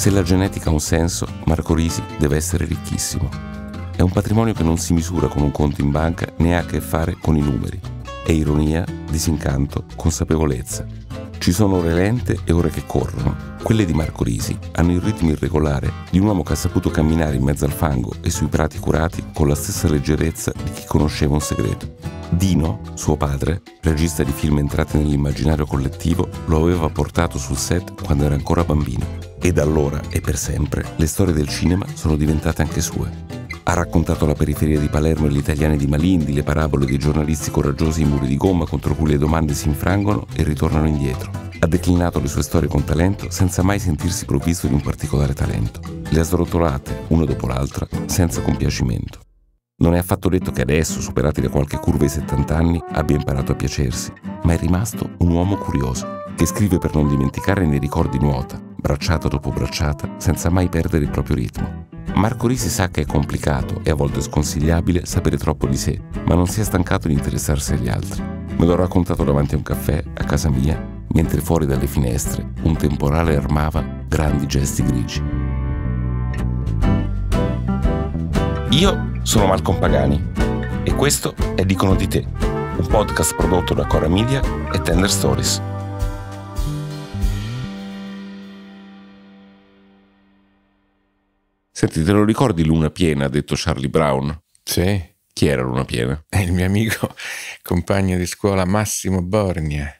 Se la genetica ha un senso, Marco Risi deve essere ricchissimo. È un patrimonio che non si misura con un conto in banca né ha a che fare con i numeri. È ironia, disincanto, consapevolezza. Ci sono ore lente e ore che corrono. Quelle di Marco Risi hanno il ritmo irregolare di un uomo che ha saputo camminare in mezzo al fango e sui prati curati con la stessa leggerezza di chi conosceva un segreto. Dino, suo padre, regista di film entrati nell'immaginario collettivo, lo aveva portato sul set quando era ancora bambino. E da allora e per sempre le storie del cinema sono diventate anche sue. Ha raccontato la periferia di Palermo e gli italiani di Malindi, le parabole dei giornalisti coraggiosi in muri di gomma contro cui le domande si infrangono e ritornano indietro. Ha declinato le sue storie con talento senza mai sentirsi provvisto di un particolare talento. Le ha srotolate, una dopo l'altra, senza compiacimento. Non è affatto detto che adesso, superati da qualche curva i 70 anni, abbia imparato a piacersi, ma è rimasto un uomo curioso, che scrive per non dimenticare nei ricordi nuota, bracciata dopo bracciata, senza mai perdere il proprio ritmo. Marco Risi sa che è complicato e a volte sconsigliabile sapere troppo di sé, ma non si è stancato di interessarsi agli altri. Me l'ho raccontato davanti a un caffè, a casa mia, mentre fuori dalle finestre un temporale armava grandi gesti grigi. Io sono Marco Pagani e questo è Dicono di te, un podcast prodotto da Cora Media e Tender Stories. Senti, te lo ricordi Luna Piena, ha detto Charlie Brown? Sì. Chi era Luna Piena? È il mio amico, compagno di scuola Massimo Borgna.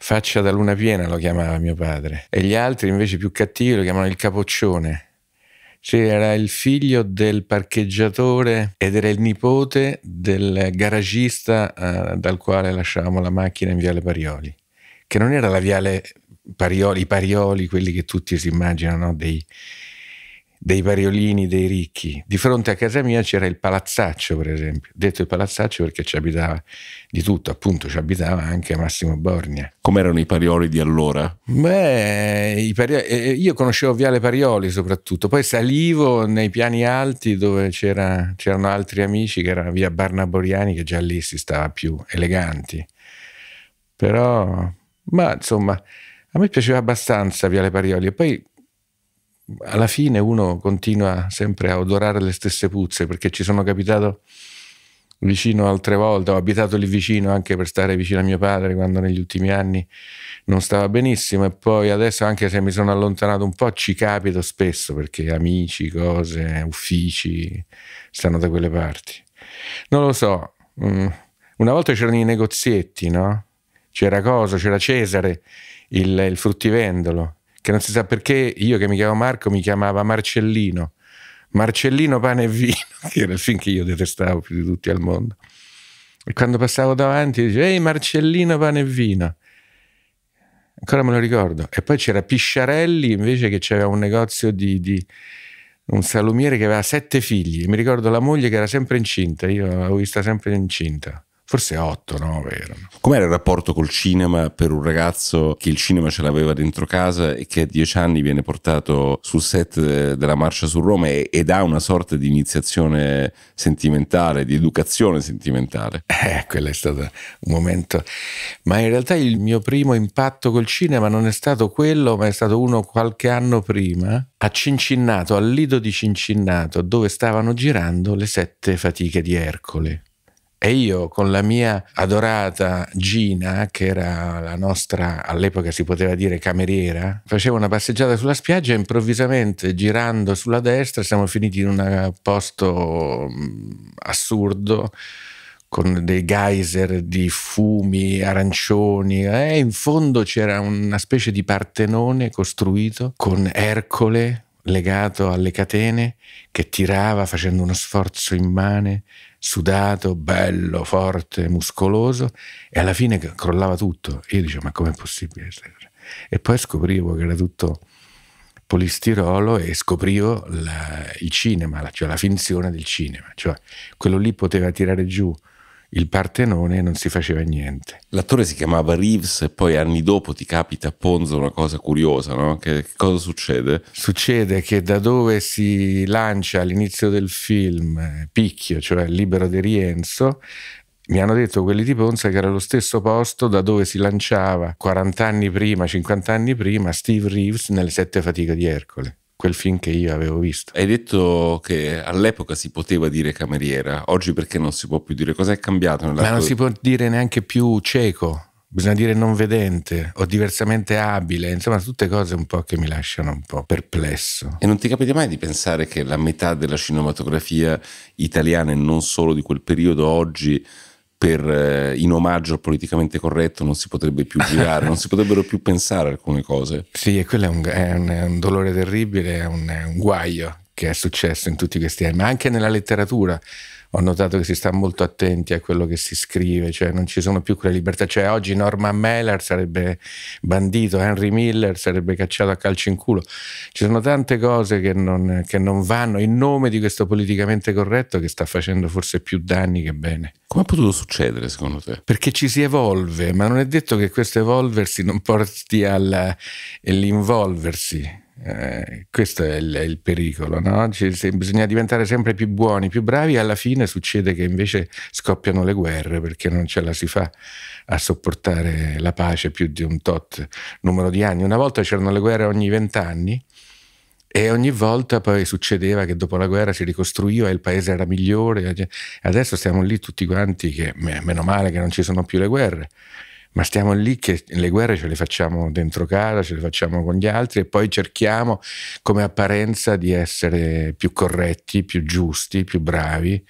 Faccia da Luna Piena lo chiamava mio padre. E gli altri invece più cattivi lo chiamavano il capoccione. C'era il figlio del parcheggiatore ed era il nipote del garagista eh, dal quale lasciavamo la macchina in Viale Parioli, che non era la Viale Parioli, i Parioli, quelli che tutti si immaginano, no? dei dei variolini dei ricchi. Di fronte a casa mia c'era il palazzaccio, per esempio. Detto il palazzaccio perché ci abitava di tutto, appunto ci abitava anche Massimo Borgna. Com'erano i parioli di allora? Beh, parioli, eh, eh, io conoscevo Viale Parioli soprattutto, poi salivo nei piani alti dove c'era, c'erano altri amici che erano via Barnaboriani che già lì si stava più eleganti. Però, ma insomma, a me piaceva abbastanza Viale Parioli e poi alla fine uno continua sempre a odorare le stesse puzze perché ci sono capitato vicino altre volte, ho abitato lì vicino anche per stare vicino a mio padre quando negli ultimi anni non stava benissimo e poi adesso anche se mi sono allontanato un po' ci capito spesso perché amici, cose, uffici stanno da quelle parti. Non lo so, mm, una volta c'erano i negozietti, no? C'era cosa, c'era Cesare, il, il fruttivendolo che non si sa perché io che mi chiamo Marco mi chiamava Marcellino. Marcellino Pane e Vino, che era il film che io detestavo più di tutti al mondo. E quando passavo davanti dicevo, ehi Marcellino Pane e Vino. Ancora me lo ricordo. E poi c'era Pisciarelli invece che c'era un negozio di, di un salumiere che aveva sette figli. Mi ricordo la moglie che era sempre incinta, io l'avevo vista sempre incinta forse 8, 9 erano. Com'era il rapporto col cinema per un ragazzo che il cinema ce l'aveva dentro casa e che a 10 anni viene portato sul set eh, della Marcia su Roma ed ha una sorta di iniziazione sentimentale, di educazione sentimentale? Eh, quello è stato un momento. Ma in realtà il mio primo impatto col cinema non è stato quello, ma è stato uno qualche anno prima a Cincinnato, al lido di Cincinnato, dove stavano girando le sette fatiche di Ercole e io con la mia adorata Gina, che era la nostra, all'epoca si poteva dire cameriera, facevo una passeggiata sulla spiaggia e improvvisamente girando sulla destra siamo finiti in un eh, posto mm, assurdo con dei geyser di fumi arancioni e eh, in fondo c'era una specie di partenone costruito con Ercole legato alle catene che tirava facendo uno sforzo immane sudato, bello, forte, muscoloso e alla fine crollava tutto. io dicevo, ma com'è possibile? E poi scoprivo che era tutto polistirolo e scoprivo la, il cinema, cioè la finzione del cinema, cioè quello lì poteva tirare giù il Partenone non si faceva niente. L'attore si chiamava Reeves e poi anni dopo ti capita a Ponzo una cosa curiosa, no? Che, che cosa succede? Succede che da dove si lancia all'inizio del film eh, Picchio, cioè libero di Rienzo, mi hanno detto quelli di Ponza che era lo stesso posto da dove si lanciava 40 anni prima, 50 anni prima, Steve Reeves nelle Sette Fatiche di Ercole quel film che io avevo visto. Hai detto che all'epoca si poteva dire cameriera, oggi perché non si può più dire? Cosa è cambiato? Nella Ma non si può dire neanche più cieco, bisogna dire non vedente o diversamente abile, insomma tutte cose un po' che mi lasciano un po' perplesso. E non ti capite mai di pensare che la metà della cinematografia italiana e non solo di quel periodo oggi per, eh, in omaggio al politicamente corretto non si potrebbe più girare, non si potrebbero più pensare alcune cose. Sì, e quello è un, è un, è un dolore terribile, è un, è un guaio che è successo in tutti questi anni, ma anche nella letteratura ho notato che si sta molto attenti a quello che si scrive, cioè non ci sono più quelle libertà, cioè oggi Norman Mailer sarebbe bandito, Henry Miller sarebbe cacciato a calcio in culo, ci sono tante cose che non, che non vanno in nome di questo politicamente corretto che sta facendo forse più danni che bene. Come è potuto succedere secondo te? Perché ci si evolve, ma non è detto che questo evolversi non porti all'involversi eh, questo è il, è il pericolo, no? Ci, se, bisogna diventare sempre più buoni, più bravi alla fine succede che invece scoppiano le guerre perché non ce la si fa a sopportare la pace più di un tot numero di anni. Una volta c'erano le guerre ogni vent'anni e ogni volta poi succedeva che dopo la guerra si ricostruiva e il paese era migliore. Adesso siamo lì tutti quanti che meno male che non ci sono più le guerre ma stiamo lì che le guerre ce le facciamo dentro casa, ce le facciamo con gli altri e poi cerchiamo come apparenza di essere più corretti, più giusti, più bravi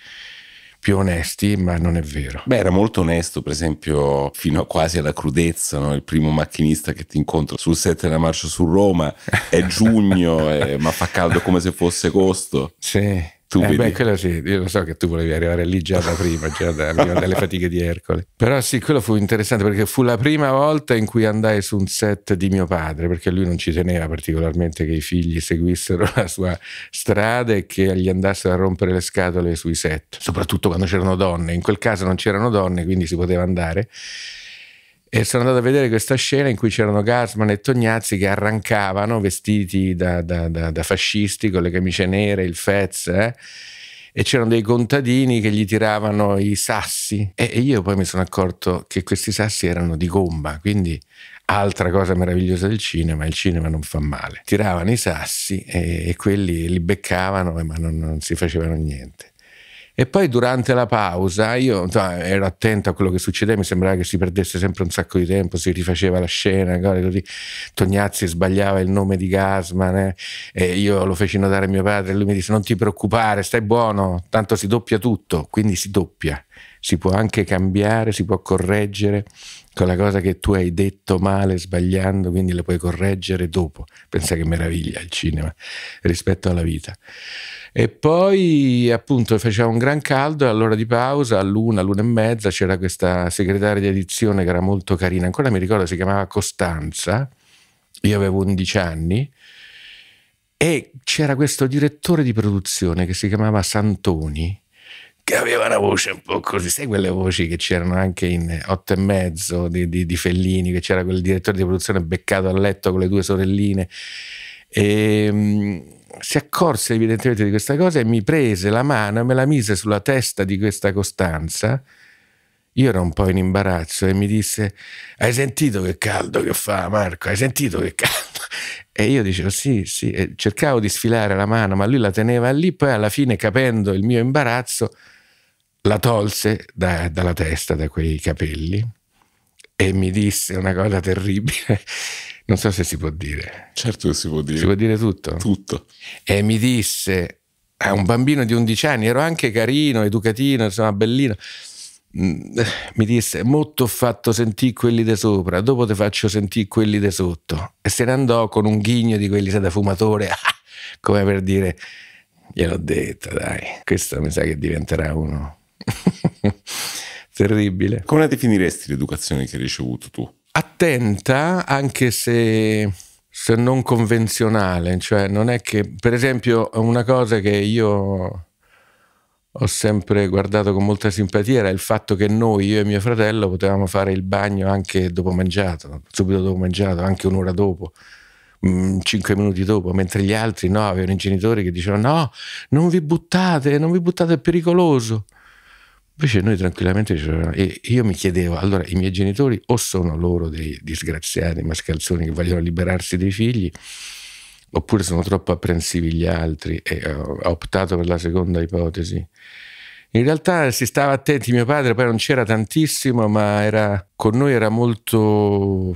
più onesti, ma non è vero. Beh, era molto onesto, per esempio, fino a quasi alla crudezza, no? il primo macchinista che ti incontro sul set della marcia su Roma, è giugno, eh, ma fa caldo come se fosse agosto. Sì stupidi. Eh beh, quello sì, io lo so che tu volevi arrivare lì già da prima, già da, prima fatiche di Ercole. Però sì, quello fu interessante perché fu la prima volta in cui andai su un set di mio padre, perché lui non ci teneva particolarmente che i figli seguissero la sua strada e che gli andassero a rompere le scatole sui set, soprattutto quando c'erano donne. In quel caso non c'erano donne, quindi si poteva andare e sono andato a vedere questa scena in cui c'erano Gassman e Tognazzi che arrancavano vestiti da, da, da, da fascisti con le camicie nere, il fez, eh? e c'erano dei contadini che gli tiravano i sassi e, e io poi mi sono accorto che questi sassi erano di gomma, quindi altra cosa meravigliosa del cinema, il cinema non fa male. Tiravano i sassi e, e quelli li beccavano ma non, non si facevano niente. E poi durante la pausa io ero attento a quello che succedeva, mi sembrava che si perdesse sempre un sacco di tempo, si rifaceva la scena, così. Tognazzi sbagliava il nome di Gasman eh? e io lo feci notare a mio padre e lui mi disse non ti preoccupare, stai buono, tanto si doppia tutto, quindi si doppia, si può anche cambiare, si può correggere quella cosa che tu hai detto male, sbagliando, quindi la puoi correggere dopo. Pensa che meraviglia il cinema rispetto alla vita. E poi appunto faceva un gran caldo e all'ora di pausa, all'una, all'una e mezza, c'era questa segretaria di edizione che era molto carina, ancora mi ricordo, si chiamava Costanza, io avevo 11 anni, e c'era questo direttore di produzione che si chiamava Santoni, che aveva una voce un po' così, sai quelle voci che c'erano anche in Otto e mezzo di, di, di Fellini, che c'era quel direttore di produzione beccato a letto con le due sorelline. E, ehm, si accorse evidentemente di questa cosa e mi prese la mano e me la mise sulla testa di questa Costanza. Io ero un po' in imbarazzo e mi disse: Hai sentito che caldo che fa, Marco? Hai sentito che caldo? E io dicevo: Sì, sì. E cercavo di sfilare la mano, ma lui la teneva lì. Poi, alla fine, capendo il mio imbarazzo, la tolse da, dalla testa, da quei capelli, e mi disse una cosa terribile. Non so se si può dire. Certo che si può dire. Si può dire tutto? Tutto. E mi disse, a un bambino di 11 anni, ero anche carino, educatino, insomma bellino, mm, mi disse, molto ho fatto sentire quelli di sopra, dopo ti faccio sentire quelli di sotto. E se ne andò con un ghigno di quelli da fumatore, ah, come per dire, gliel'ho detto, dai, questo mi sa che diventerà uno Terribile. Come la definiresti l'educazione che hai ricevuto tu? Attenta, anche se, se non convenzionale, cioè non è che, per esempio, una cosa che io ho sempre guardato con molta simpatia era il fatto che noi, io e mio fratello, potevamo fare il bagno anche dopo mangiato, subito dopo mangiato, anche un'ora dopo, mh, mm, cinque minuti dopo, mentre gli altri no, avevano i genitori che dicevano no, non vi buttate, non vi buttate, è pericoloso. Invece noi tranquillamente ci eravamo E io mi chiedevo, allora i miei genitori o sono loro dei disgraziati mascalzoni che vogliono liberarsi dei figli, oppure sono troppo apprensivi gli altri e eh, ho optato per la seconda ipotesi. In realtà si stava attenti, mio padre poi non c'era tantissimo, ma era, con noi era molto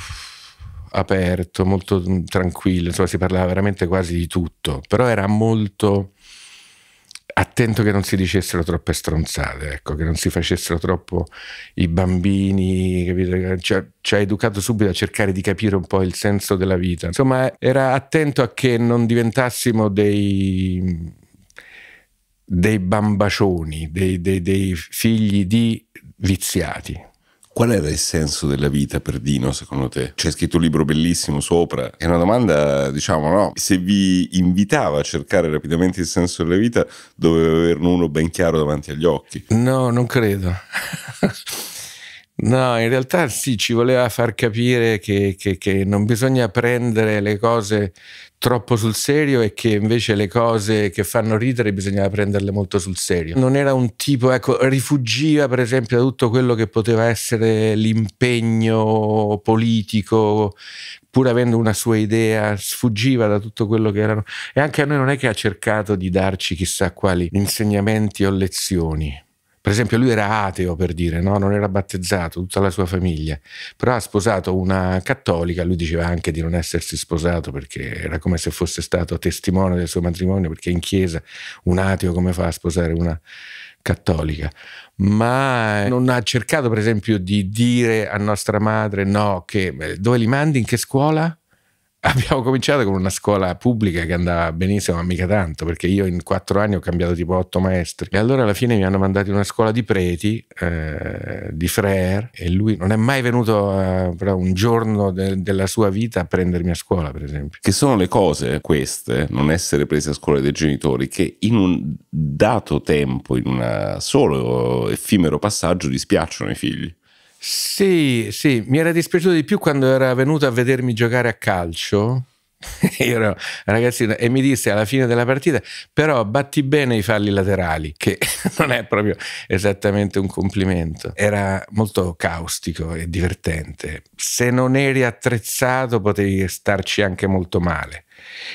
aperto, molto mm, tranquillo, insomma si parlava veramente quasi di tutto, però era molto attento che non si dicessero troppe stronzate, ecco, che non si facessero troppo i bambini, capito? Cioè, ci ha educato subito a cercare di capire un po' il senso della vita. Insomma, era attento a che non diventassimo dei, dei bambacioni, dei, dei, dei figli di viziati. Qual era il senso della vita per Dino secondo te? C'è scritto un libro bellissimo sopra, è una domanda diciamo no, se vi invitava a cercare rapidamente il senso della vita doveva averne uno ben chiaro davanti agli occhi. No, non credo. No, in realtà sì, ci voleva far capire che, che, che, non bisogna prendere le cose troppo sul serio e che invece le cose che fanno ridere bisognava prenderle molto sul serio. Non era un tipo, ecco, rifugiva per esempio da tutto quello che poteva essere l'impegno politico, pur avendo una sua idea, sfuggiva da tutto quello che erano. E anche a noi non è che ha cercato di darci chissà quali insegnamenti o lezioni. Per esempio lui era ateo per dire, no? non era battezzato, tutta la sua famiglia, però ha sposato una cattolica, lui diceva anche di non essersi sposato perché era come se fosse stato testimone del suo matrimonio, perché in chiesa un ateo come fa a sposare una cattolica, ma non ha cercato per esempio di dire a nostra madre no, che dove li mandi, in che scuola? abbiamo cominciato con una scuola pubblica che andava benissimo, ma mica tanto, perché io in quattro anni ho cambiato tipo otto maestri. E allora alla fine mi hanno mandato in una scuola di preti, eh, di Frère, e lui non è mai venuto a, eh, però un giorno de- della sua vita a prendermi a scuola, per esempio. Che sono le cose queste, non essere presi a scuola dai genitori, che in un dato tempo, in un solo effimero passaggio, dispiacciono i figli. Sì, sì, mi era dispiaciuto di più quando era venuto a vedermi giocare a calcio. Io ero ragazzino e mi disse alla fine della partita: però batti bene i falli laterali, che non è proprio esattamente un complimento. Era molto caustico e divertente. Se non eri attrezzato, potevi starci anche molto male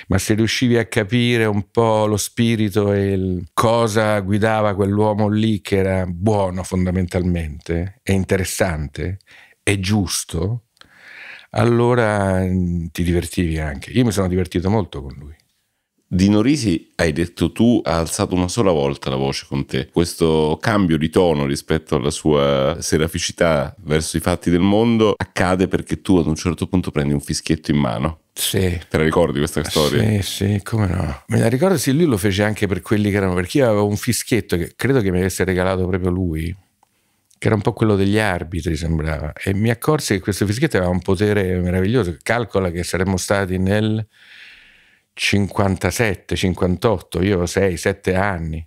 ma se riuscivi a capire un po' lo spirito e il, cosa guidava quell'uomo lì che era buono fondamentalmente, è interessante, è giusto, allora mm, ti divertivi anche. Io mi sono divertito molto con lui. Di Norisi hai detto tu, ha alzato una sola volta la voce con te. Questo cambio di tono rispetto alla sua seraficità verso i fatti del mondo accade perché tu ad un certo punto prendi un fischietto in mano. Sì. Te la ricordi questa storia? Sì, sì, come no. Me la ricordo, sì, lui lo fece anche per quelli che erano, perché io avevo un fischietto che credo che mi avesse regalato proprio lui, che era un po' quello degli arbitri, sembrava. E mi accorsi che questo fischietto aveva un potere meraviglioso. Calcola che saremmo stati nel 57, 58, io 6, 7 anni.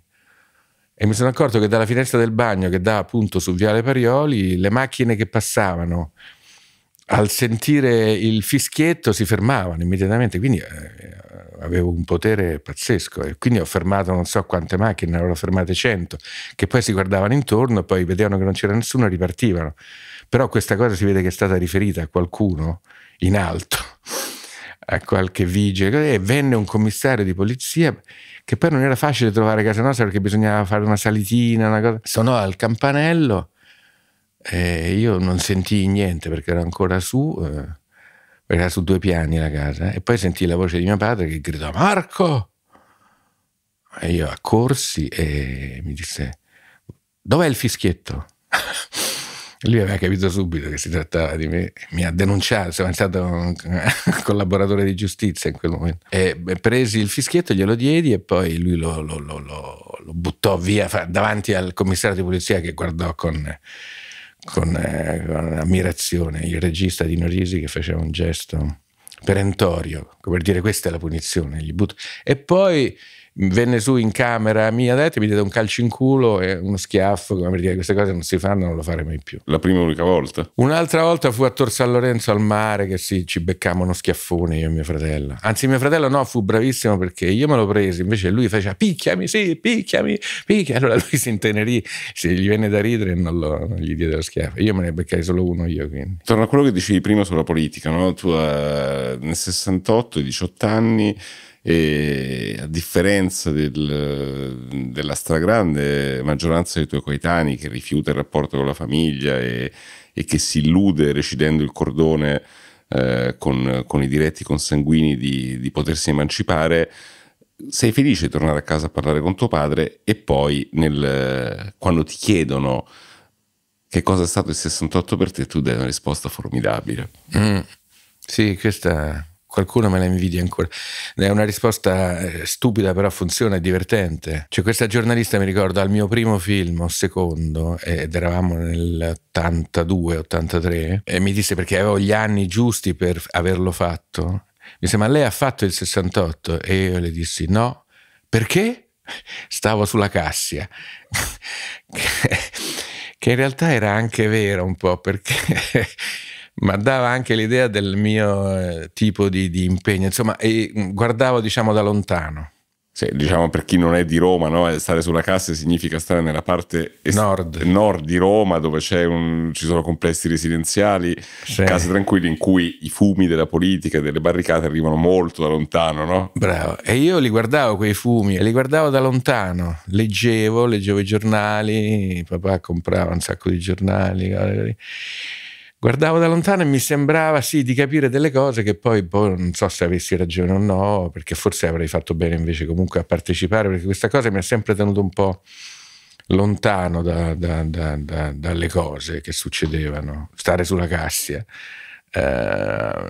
E mi sono accorto che dalla finestra del bagno che dà appunto su Viale Parioli, le macchine che passavano al sentire il fischietto si fermavano immediatamente, quindi eh, avevo un potere pazzesco e quindi ho fermato non so quante macchine, ne avrò fermate 100, che poi si guardavano intorno e poi vedevano che non c'era nessuno e ripartivano. Però questa cosa si vede che è stata riferita a qualcuno in alto a qualche vigile e venne un commissario di polizia che poi non era facile trovare casa nostra perché bisognava fare una salitina, una cosa. Sonò al campanello e io non sentii niente perché ero ancora su, eh, era su due piani la casa eh, e poi sentii la voce di mio padre che gridò Marco! E io accorsi e mi disse dov'è il fischietto? Lui aveva capito subito che si trattava di me, mi ha denunciato, sono stato un collaboratore di giustizia in quel momento. E presi il fischietto, glielo diedi e poi lui lo, lo, lo, lo buttò via davanti al commissario di polizia che guardò con... Con, eh, con, ammirazione il regista di Norisi che faceva un gesto perentorio, come per dire questa è la punizione, e poi venne su in camera mia dentro, mi diede un calcio in culo e uno schiaffo, come per dire queste cose non si fanno, non lo faremo mai più. La prima e unica volta? Un'altra volta fu a Tor San Lorenzo al mare che sì, ci beccammo uno schiaffone io e mio fratello. Anzi mio fratello no, fu bravissimo perché io me lo presi, invece lui faceva picchiami, sì, picchiami, picchiami. Allora lui si intenerì, se gli venne da ridere non, lo, non gli diede lo schiaffo. Io me ne beccai solo uno io quindi. Torno a quello che dicevi prima sulla politica, no? Tu uh, nel 68, 18 anni e a differenza del, della stragrande maggioranza dei tuoi coetanei che rifiuta il rapporto con la famiglia e, e che si illude recidendo il cordone eh, con, con, i diretti consanguini di, di potersi emancipare, sei felice di tornare a casa a parlare con tuo padre e poi nel, quando ti chiedono che cosa è stato il 68 per te, tu dai una risposta formidabile. Mm, sì, questa qualcuno me la invidia ancora. È una risposta eh, stupida, però funziona, è divertente. Cioè, questa giornalista mi ricorda al mio primo film, o secondo, ed eravamo nel 82-83, e mi disse perché avevo gli anni giusti per averlo fatto. Mi disse, ma lei ha fatto il 68? E io le dissi, no. Perché? Stavo sulla cassia. che in realtà era anche vero un po', perché ma dava anche l'idea del mio eh, tipo di, di, impegno, insomma, e mm, guardavo diciamo da lontano. Sì, diciamo per chi non è di Roma, no? Eh, stare sulla cassa significa stare nella parte est- nord. nord. di Roma dove un, ci sono complessi residenziali, sì. case tranquille in cui i fumi della politica e delle barricate arrivano molto da lontano. No? Bravo, e io li guardavo quei fumi, li guardavo da lontano, leggevo, leggevo i giornali, papà comprava un sacco di giornali. Guarda, guarda guardavo da lontano e mi sembrava sì di capire delle cose che poi, poi boh, non so se avessi ragione o no, perché forse avrei fatto bene invece comunque a partecipare, perché questa cosa mi ha sempre tenuto un po' lontano da, da, da, dalle cose che succedevano, stare sulla cassia. Eh,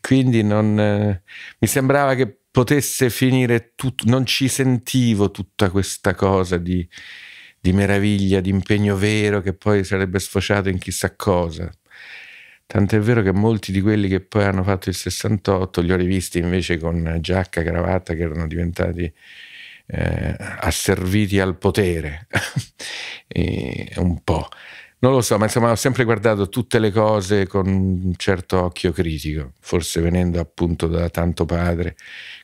quindi non, eh, mi sembrava che potesse finire tutto, non ci sentivo tutta questa cosa di, di meraviglia, di impegno vero che poi sarebbe sfociato in chissà cosa. Tant'è vero che molti di quelli che poi hanno fatto il 68 li ho rivisti invece con giacca, cravatta, che erano diventati eh, asserviti al potere, un po'. Non lo so, ma insomma ho sempre guardato tutte le cose con un certo occhio critico, forse venendo appunto da tanto padre,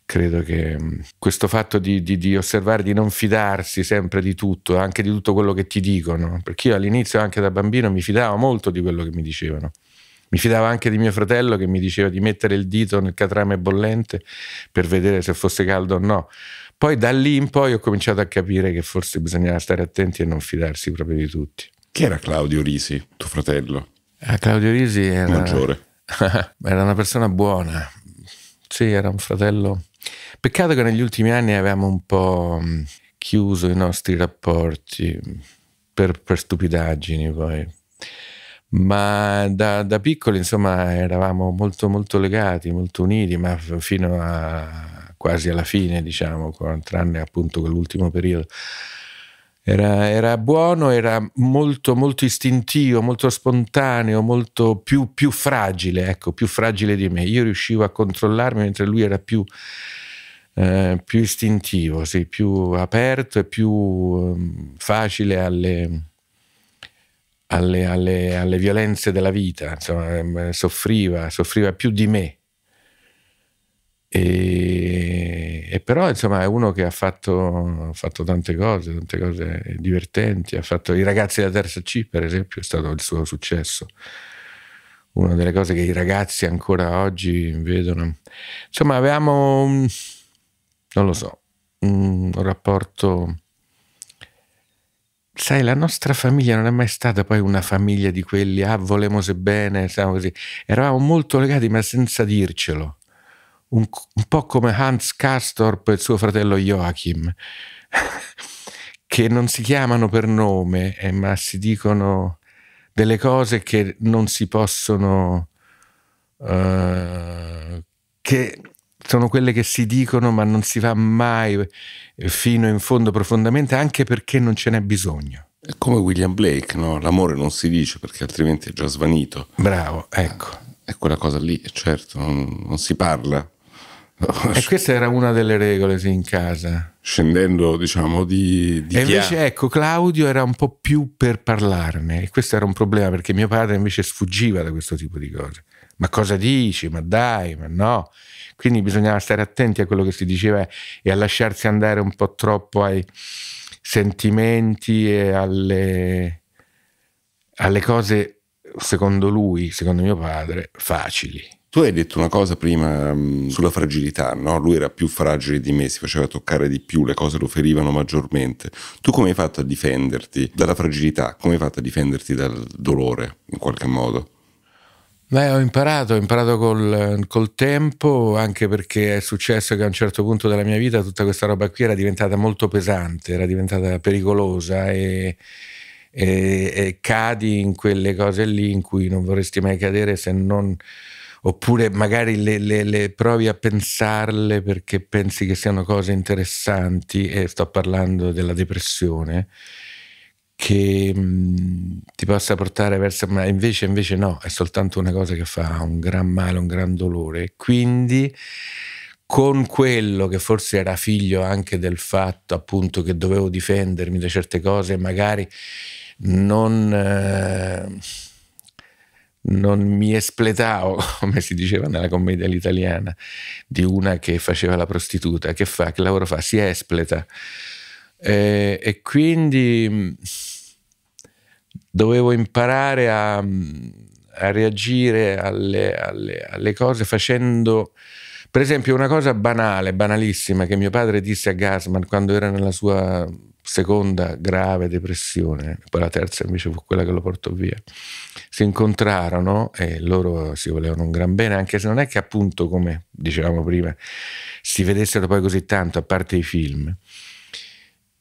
credo che mm, questo fatto di, di, di osservare, di non fidarsi sempre di tutto, anche di tutto quello che ti dicono, perché io all'inizio anche da bambino mi fidavo molto di quello che mi dicevano mi fidavo anche di mio fratello che mi diceva di mettere il dito nel catrame bollente per vedere se fosse caldo o no. Poi da lì in poi ho cominciato a capire che forse bisognava stare attenti e non fidarsi proprio di tutti. Chi era Claudio Risi, tuo fratello? Ah, Claudio Risi era... Maggiore. era una persona buona. Sì, era un fratello... Peccato che negli ultimi anni avevamo un po' mm, chiuso i nostri rapporti per, per stupidaggini poi ma da, da, piccoli insomma eravamo molto molto legati, molto uniti, ma fino a quasi alla fine diciamo, tranne appunto quell'ultimo periodo. Era, era, buono, era molto, molto istintivo, molto spontaneo, molto più, più, fragile, ecco, più fragile di me. Io riuscivo a controllarmi mentre lui era più, eh, più istintivo, sì, più aperto e più eh, facile alle, alle, alle, alle violenze della vita, insomma, ehm, soffriva, soffriva più di me. E, e, però insomma è uno che ha fatto, ha fatto, tante cose, tante cose divertenti, ha fatto i ragazzi della terza C per esempio è stato il suo successo, una delle cose che i ragazzi ancora oggi vedono. Insomma avevamo, non lo so, un rapporto sai, la nostra famiglia non è mai stata poi una famiglia di quelli, ah, volemose bene, siamo così. Eravamo molto legati, ma senza dircelo. Un, un po' come Hans Kastorp e suo fratello Joachim, che non si chiamano per nome, eh, ma si dicono delle cose che non si possono... Uh, che sono quelle che si dicono ma non si va mai eh, fino in fondo profondamente anche perché non ce n'è bisogno. È come William Blake, no? l'amore non si dice perché altrimenti è già svanito. Bravo, eh, ecco. È quella cosa lì, certo, non, non si parla. E questa era una delle regole sì, in casa. Scendendo, diciamo, di... di e invece, ecco, Claudio era un po' più per parlarne e questo era un problema perché mio padre invece sfuggiva da questo tipo di cose. Ma cosa dici? Ma dai, ma no. Quindi bisognava stare attenti a quello che si diceva e a lasciarsi andare un po' troppo ai sentimenti e alle, alle cose, secondo lui, secondo mio padre, facili. Tu hai detto una cosa prima mh, mm, sulla fragilità, no? lui era più fragile di me, si faceva toccare di più, le cose lo ferivano maggiormente. Tu come hai fatto a difenderti dalla fragilità? Come hai fatto a difenderti dal dolore in qualche modo? Beh, ho imparato, ho imparato col, col, tempo, anche perché è successo che a un certo punto della mia vita tutta questa roba qui era diventata molto pesante, era diventata pericolosa e, e, e cadi in quelle cose lì in cui non vorresti mai cadere se non oppure magari le, le, le, provi a pensarle perché pensi che siano cose interessanti e sto parlando della depressione che ti possa portare verso... ma invece, invece no, è soltanto una cosa che fa un gran male, un gran dolore. Quindi con quello che forse era figlio anche del fatto appunto che dovevo difendermi da certe cose, magari non, eh, non mi espletavo, come si diceva nella commedia all'italiana, di una che faceva la prostituta, che fa, che lavoro fa? Si espleta. E, e quindi mm, dovevo imparare a, mm, a reagire alle, alle, alle, cose facendo... Per esempio una cosa banale, banalissima, che mio padre disse a Gasman quando era nella sua seconda grave depressione, poi la terza invece fu quella che lo portò via. Si incontrarono e loro si volevano un gran bene, anche se non è che appunto, come dicevamo prima, si vedessero poi così tanto, a parte i film.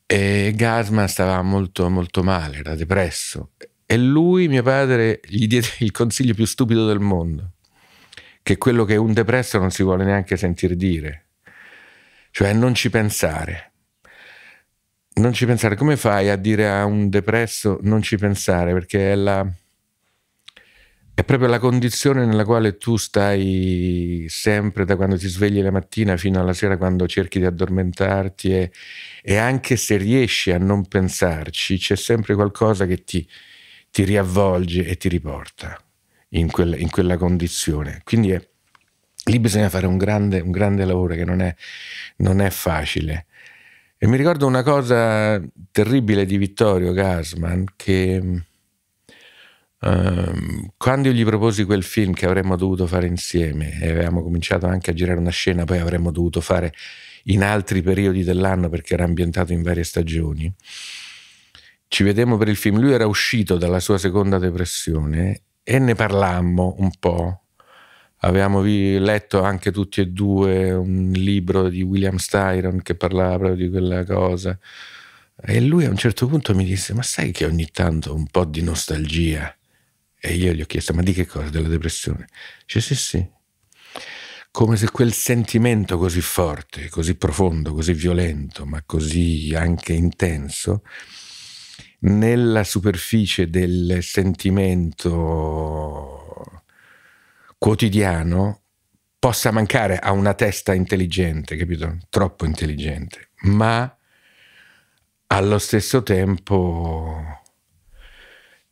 E Gasman stava molto, molto male, era depresso. E lui, mio padre, gli diede il consiglio più stupido del mondo, che quello che un depresso non si vuole neanche sentire dire, cioè non ci pensare. Non ci pensare, come fai a dire a un depresso non ci pensare? Perché è, la, è proprio la condizione nella quale tu stai sempre da quando ti svegli la mattina fino alla sera quando cerchi di addormentarti e, e anche se riesci a non pensarci c'è sempre qualcosa che ti, ti riavvolge e ti riporta in, quel, in quella condizione. Quindi è, lì bisogna fare un grande, un grande lavoro che non è, non è facile. E mi ricordo una cosa terribile di Vittorio Gasman che ehm, quando io gli proposi quel film che avremmo dovuto fare insieme e avevamo cominciato anche a girare una scena, poi avremmo dovuto fare in altri periodi dell'anno perché era ambientato in varie stagioni. Ci vedemmo per il film, lui era uscito dalla sua seconda depressione e ne parlammo un po'. Avevamo letto anche tutti e due un libro di William Styron che parlava proprio di quella cosa. E lui a un certo punto mi disse: Ma sai che ogni tanto un po' di nostalgia? E io gli ho chiesto: Ma di che cosa? Della depressione? Dice: Sì, sì, come se quel sentimento così forte, così profondo, così violento, ma così anche intenso, nella superficie del sentimento quotidiano possa mancare a una testa intelligente, capito? Troppo intelligente, ma allo stesso tempo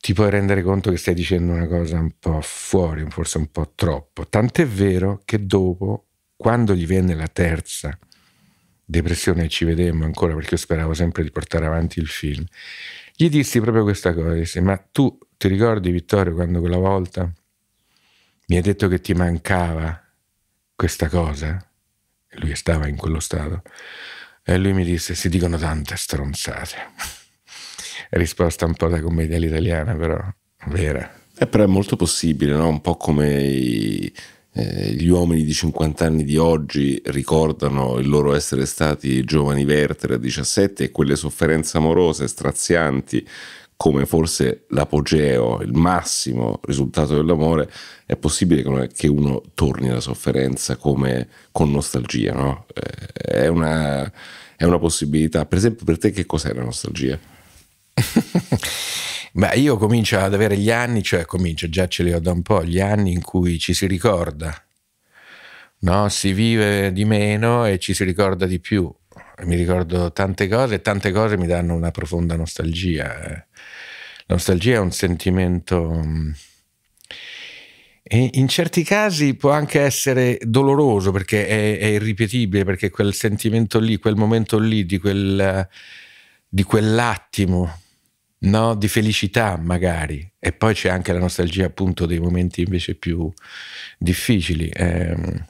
ti puoi rendere conto che stai dicendo una cosa un po' fuori, forse un po' troppo. Tant'è vero che dopo, quando gli venne la terza depressione, ci vedemmo ancora perché io speravo sempre di portare avanti il film, gli dissi proprio questa cosa, disse, ma tu ti ricordi Vittorio quando quella volta mi hai detto che ti mancava questa cosa? E lui stava in quello stato. E lui mi disse, si dicono tante stronzate risposta un po' da commedia all'italiana, però vera. Eh, però è molto possibile, no? un po' come i, eh, gli uomini di 50 anni di oggi ricordano il loro essere stati giovani Werther a 17 e quelle sofferenze amorose strazianti come forse l'apogeo, il massimo risultato dell'amore, è possibile che uno torni alla sofferenza come con nostalgia, no? Eh, è una, è una possibilità. Per esempio, per te che cos'è la nostalgia? Beh, io comincio ad avere gli anni, cioè comincio, già ce li ho da un po', gli anni in cui ci si ricorda, no? Si vive di meno e ci si ricorda di più. Mi ricordo tante cose e tante cose mi danno una profonda nostalgia. La eh. nostalgia è un sentimento... Mm, e in certi casi può anche essere doloroso perché è, è, irripetibile, perché quel sentimento lì, quel momento lì, di, quel, di quell'attimo no? di felicità magari. E poi c'è anche la nostalgia appunto dei momenti invece più difficili. Ehm,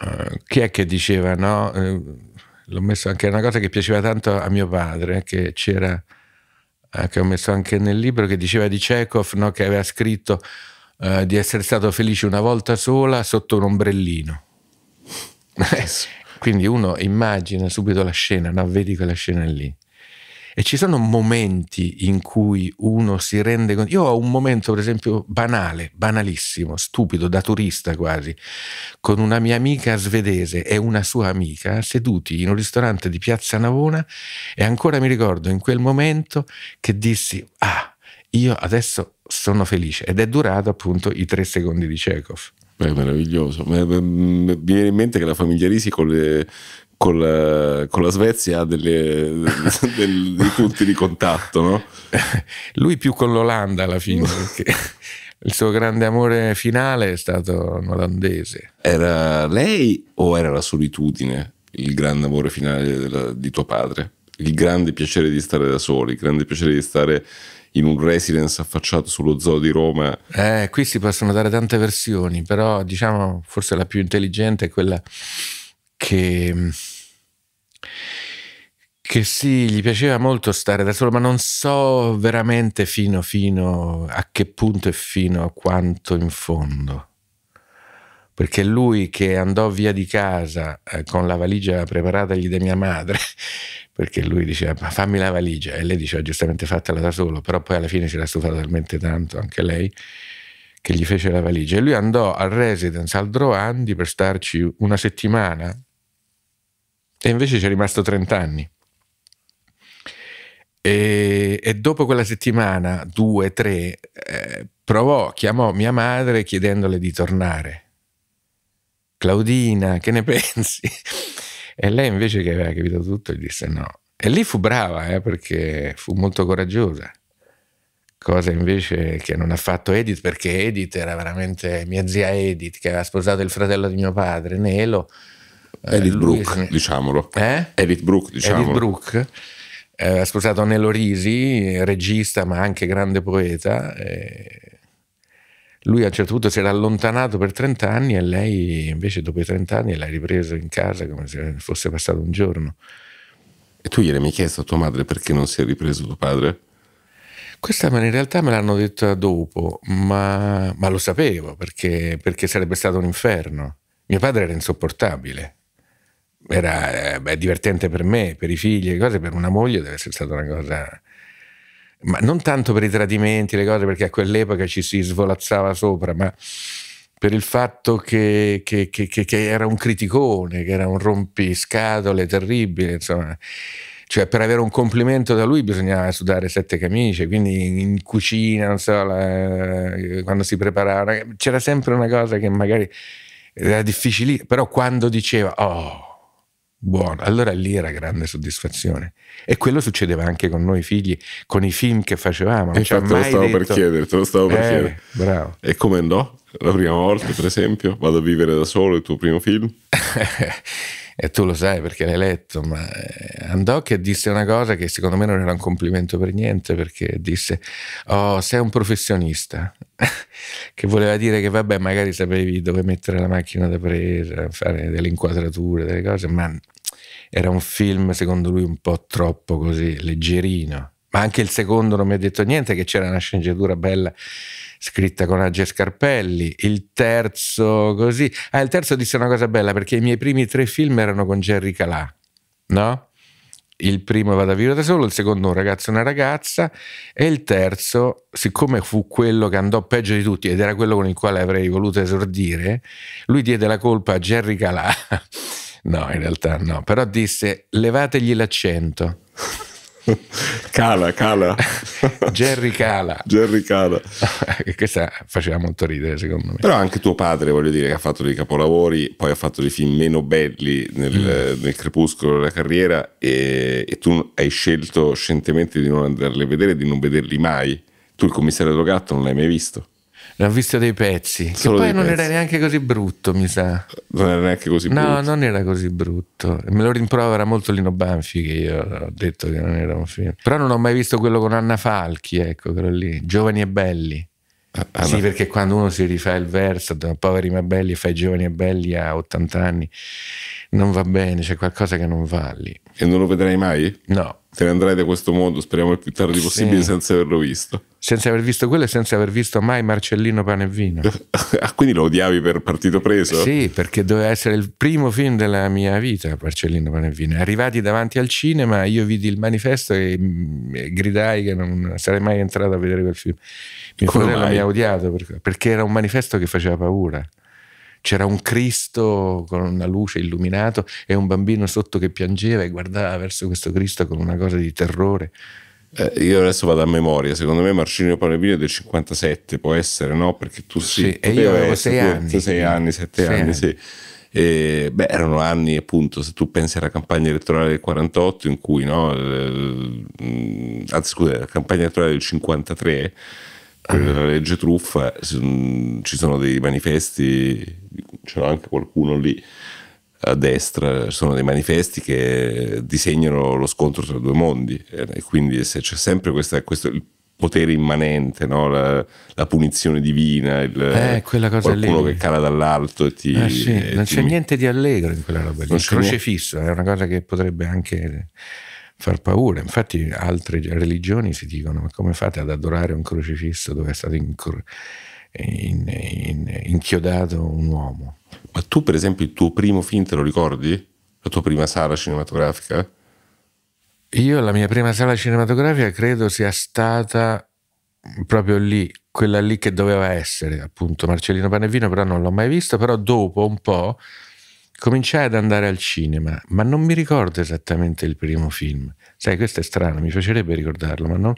eh, chi è che diceva, no? Eh, l'ho messo anche una cosa che piaceva tanto a mio padre, che c'era, eh, che ho messo anche nel libro, che diceva di Chekhov, no? che aveva scritto eh, di essere stato felice una volta sola sotto un ombrellino. Quindi uno immagina subito la scena, no? vedi quella scena lì. E ci sono momenti in cui uno si rende conto. Io ho un momento, per esempio, banale, banalissimo, stupido, da turista quasi, con una mia amica svedese e una sua amica, seduti in un ristorante di Piazza Navona, e ancora mi ricordo in quel momento che dissi: Ah, io adesso sono felice. Ed è durato appunto i tre secondi di Chekhov. Beh, meraviglioso. Mi viene in mente che la famiglia Risi con le con la, eh, con la Svezia ha delle, del, dei punti di contatto, no? Lui più con l'Olanda alla fine, perché il suo grande amore finale è stato un olandese. Era lei o era la solitudine il grande amore finale della, di tuo padre? Il grande piacere di stare da soli, il grande piacere di stare in un residence affacciato sullo zoo di Roma. Eh, qui si possono dare tante versioni, però diciamo forse la più intelligente è quella che, che sì, gli piaceva molto stare da solo, ma non so veramente fino, fino a che punto e fino a quanto in fondo. Perché lui che andò via di casa eh, con la valigia preparatagli da mia madre, perché lui diceva ma fammi la valigia e lei diceva giustamente fatela da solo, però poi alla fine si era stufata talmente tanto anche lei che gli fece la valigia e lui andò al residence al Drovandi per starci una settimana e invece ci è rimasto 30 anni. E, e dopo quella settimana, due, tre, eh, provò, chiamò mia madre chiedendole di tornare. Claudina, che ne pensi? E lei invece che aveva capito tutto gli disse no. E lì fu brava, eh, perché fu molto coraggiosa cosa invece che non ha fatto Edith perché Edith era veramente mia zia Edith che aveva sposato il fratello di mio padre, Nelo. Eh, Edith eh, Brooke, ne... diciamolo. Eh? Edith Brooke, diciamolo. Edith Brooke. Eh, ha sposato Nelo Risi, regista ma anche grande poeta. Eh, lui a un certo punto si era allontanato per 30 anni e lei invece dopo i 30 anni l'ha ripreso in casa come se fosse passato un giorno. E tu ieri mi hai chiesto a tua madre perché non si è ripreso tuo padre? Questa in realtà me l'hanno detta dopo, ma, ma lo sapevo perché, perché, sarebbe stato un inferno. Mio padre era insopportabile. Era beh, divertente per me, per i figli, le cose, per una moglie deve essere stata una cosa ma non tanto per i tradimenti, le cose, perché a quell'epoca ci si svolazzava sopra, ma per il fatto che, che, che, che era un criticone, che era un rompiscatole terribile, insomma cioè per avere un complimento da lui bisognava sudare sette camicie, quindi in cucina, non so, la, eh, quando si preparava, c'era sempre una cosa che magari era difficile, però quando diceva, oh, buono, allora lì era grande soddisfazione. E quello succedeva anche con noi figli, con i film che facevamo. Non Infatti te lo stavo detto, per chiedere, te lo stavo per eh, chiedere. Bravo. E come andò? La prima volta, per esempio, vado a vivere da solo il tuo primo film? e tu lo sai perché l'hai letto, ma eh, andò che disse una cosa che secondo me non era un complimento per niente, perché disse, oh, sei un professionista, che voleva dire che vabbè, magari sapevi dove mettere la macchina da presa, fare delle inquadrature, delle cose, ma era un film secondo lui un po' troppo così leggerino. Ma anche il secondo non mi ha detto niente, che c'era una sceneggiatura bella scritta con Age Scarpelli, il terzo così. Ah, il terzo disse una cosa bella perché i miei primi tre film erano con Jerry Calà, no? Il primo vado a vivere da solo, il secondo un ragazzo e una ragazza e il terzo, siccome fu quello che andò peggio di tutti ed era quello con il quale avrei voluto esordire, lui diede la colpa a Jerry Calà. no, in realtà no, però disse levategli l'accento. Cala, cala. Jerry Cala. Jerry Cala. Questa faceva molto ridere, secondo me. Però anche tuo padre, voglio dire, che ha fatto dei capolavori, poi ha fatto dei film meno belli nel, mm. nel crepuscolo della carriera e, e, tu hai scelto scientemente di non andarli a vedere di non vederli mai. Tu il commissario Drogato non l'hai mai visto. Ne ho visto dei pezzi. che poi non pezzi. era neanche così brutto, mi sa. Non era neanche così no, brutto. No, non era così brutto. Me lo rimprovera molto Lino Banfi che io ho detto che non era un film. Però non ho mai visto quello con Anna Falchi, ecco, quello lì. Giovani e belli. Ah, sì, no. perché quando uno si rifà il verso poveri ma belli e fai giovani e belli a 80 anni, non va bene, c'è qualcosa che non va lì. E non lo vedrai mai? No. Te ne andrai da questo mondo, speriamo il più tardi possibile, sì. senza averlo visto. Senza aver visto quello e senza aver visto mai Marcellino Pane e Vino. ah, quindi lo odiavi per partito preso? Sì, perché doveva essere il primo film della mia vita, Marcellino Pane e Vino. Arrivati davanti al cinema, io vidi il manifesto e mm, gridai che non sarei mai entrato a vedere quel film. Mio Come fratello mai? mi ha odiato perché era un manifesto che faceva paura c'era un Cristo con una luce illuminato e un bambino sotto che piangeva e guardava verso questo Cristo con una cosa di terrore. Eh, io adesso vado a memoria, secondo me Marcino Panevino è del 57, può essere, no? Perché tu sì, sì e io avevo 6 anni. 6 anni, 7 anni, sì. E, beh, erano anni appunto, se tu pensi alla campagna elettorale del 48 in cui, no? Eh, anzi scusa, la campagna elettorale del 53 la legge truffa, mm, ci sono dei manifesti, c'era anche qualcuno lì a destra, sono dei manifesti che disegnano lo scontro tra due mondi eh, e quindi se c'è sempre questa, questo, il potere immanente, no? la, la, punizione divina, il, eh, qualcuno lì. che cala dall'alto e ti... Eh sì, e non ti... c'è niente di allegro in quella roba lì, il crocefisso niente. è una cosa che potrebbe anche far paura. Infatti altre religioni si dicono ma come fate ad adorare un crocifisso dove è stato incor- in, in, inchiodato un uomo? Ma tu per esempio il tuo primo film te lo ricordi? La tua prima sala cinematografica? Io la mia prima sala cinematografica credo sia stata proprio lì, quella lì che doveva essere appunto Marcellino Panevino, però non l'ho mai vista, però dopo un po' cominciai ad andare al cinema, ma non mi ricordo esattamente il primo film. Sai, questo è strano, mi piacerebbe ricordarlo, ma non,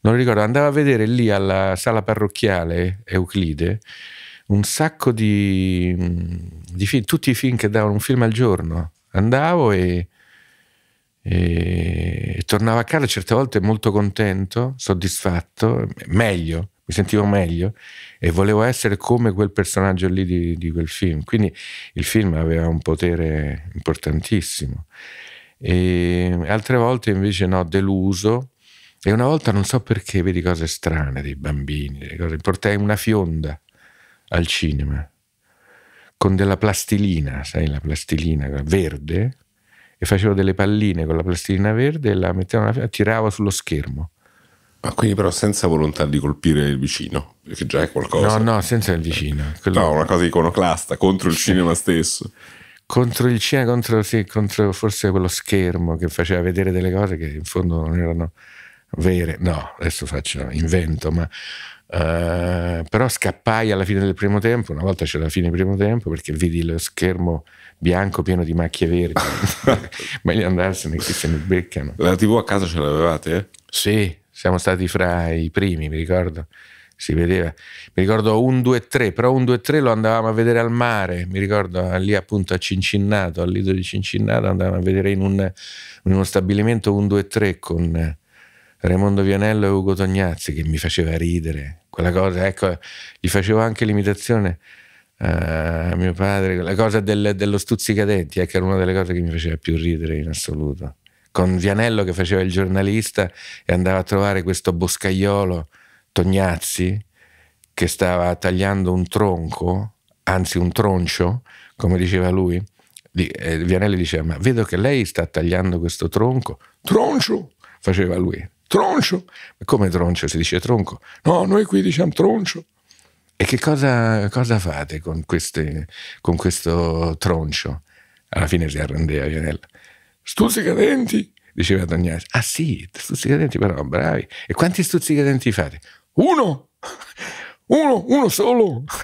non lo ricordo. Andavo a vedere lì alla sala parrocchiale Euclide un sacco di, di film, tutti i film che davano un film al giorno. Andavo e, e, e tornavo a casa certe volte molto contento, soddisfatto, meglio, mi sentivo meglio e volevo essere come quel personaggio lì di, di quel film. Quindi il film aveva un potere importantissimo. E altre volte invece no, deluso. E una volta non so perché, vedi cose strane dei bambini, cose, portai una fionda al cinema con della plastilina, sai, la plastilina verde, e facevo delle palline con la plastilina verde e la mettevo, tiravo sullo schermo. Ma quindi però senza volontà di colpire il vicino, che già è qualcosa. No, no, senza il vicino. Quello... No, una cosa iconoclasta, contro il cinema stesso. Contro il cinema, contro, sì, contro forse quello schermo che faceva vedere delle cose che in fondo non erano vere. No, adesso faccio, invento, ma... Uh, però scappai alla fine del primo tempo, una volta c'era la fine del primo tempo perché vidi lo schermo bianco pieno di macchie verdi, meglio andarsene che se ne beccano. La tv a casa ce l'avevate? Eh? Sì, siamo stati fra i primi, mi ricordo. Si vedeva, mi ricordo 1, 2, 3, però 1, 2, 3 lo andavamo a vedere al mare, mi ricordo eh, lì appunto a Cincinnato, al lido di Cincinnato, andavamo a vedere in, un, in uno stabilimento 1, 2, 3 con eh, Raimondo Vianello e Ugo Tognazzi che mi faceva ridere, quella cosa, ecco, gli facevo anche l'imitazione eh, a mio padre, la cosa del, dello stuzzicadenti, ecco, era una delle cose che mi faceva più ridere in assoluto con Vianello che faceva il giornalista e andava a trovare questo boscaiolo Tognazzi che stava tagliando un tronco, anzi un troncio, come diceva lui. Eh, Vianelli diceva, ma vedo che lei sta tagliando questo tronco. Troncio, faceva lui. Troncio? Ma come troncio? Si dice tronco? No, noi qui diciamo troncio. E che cosa, cosa fate con, queste, con questo troncio? Alla fine si arrendeva Vianello. Stuzzicadenti? Diceva Don Ignazio. Ah sì, stuzzicadenti però, bravi. E quanti stuzzicadenti fate? Uno! Uno, uno solo!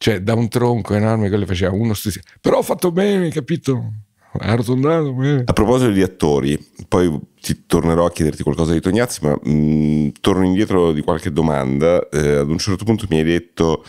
Cioè, da un tronco enorme quello faceva uno stuzzicadenti. Però ho fatto bene, capito? Arrotondato bene. A proposito di attori, poi ti tornerò a chiederti qualcosa di Tognazzi, ma mh, mm, torno indietro di qualche domanda. Eh, ad un certo punto mi hai detto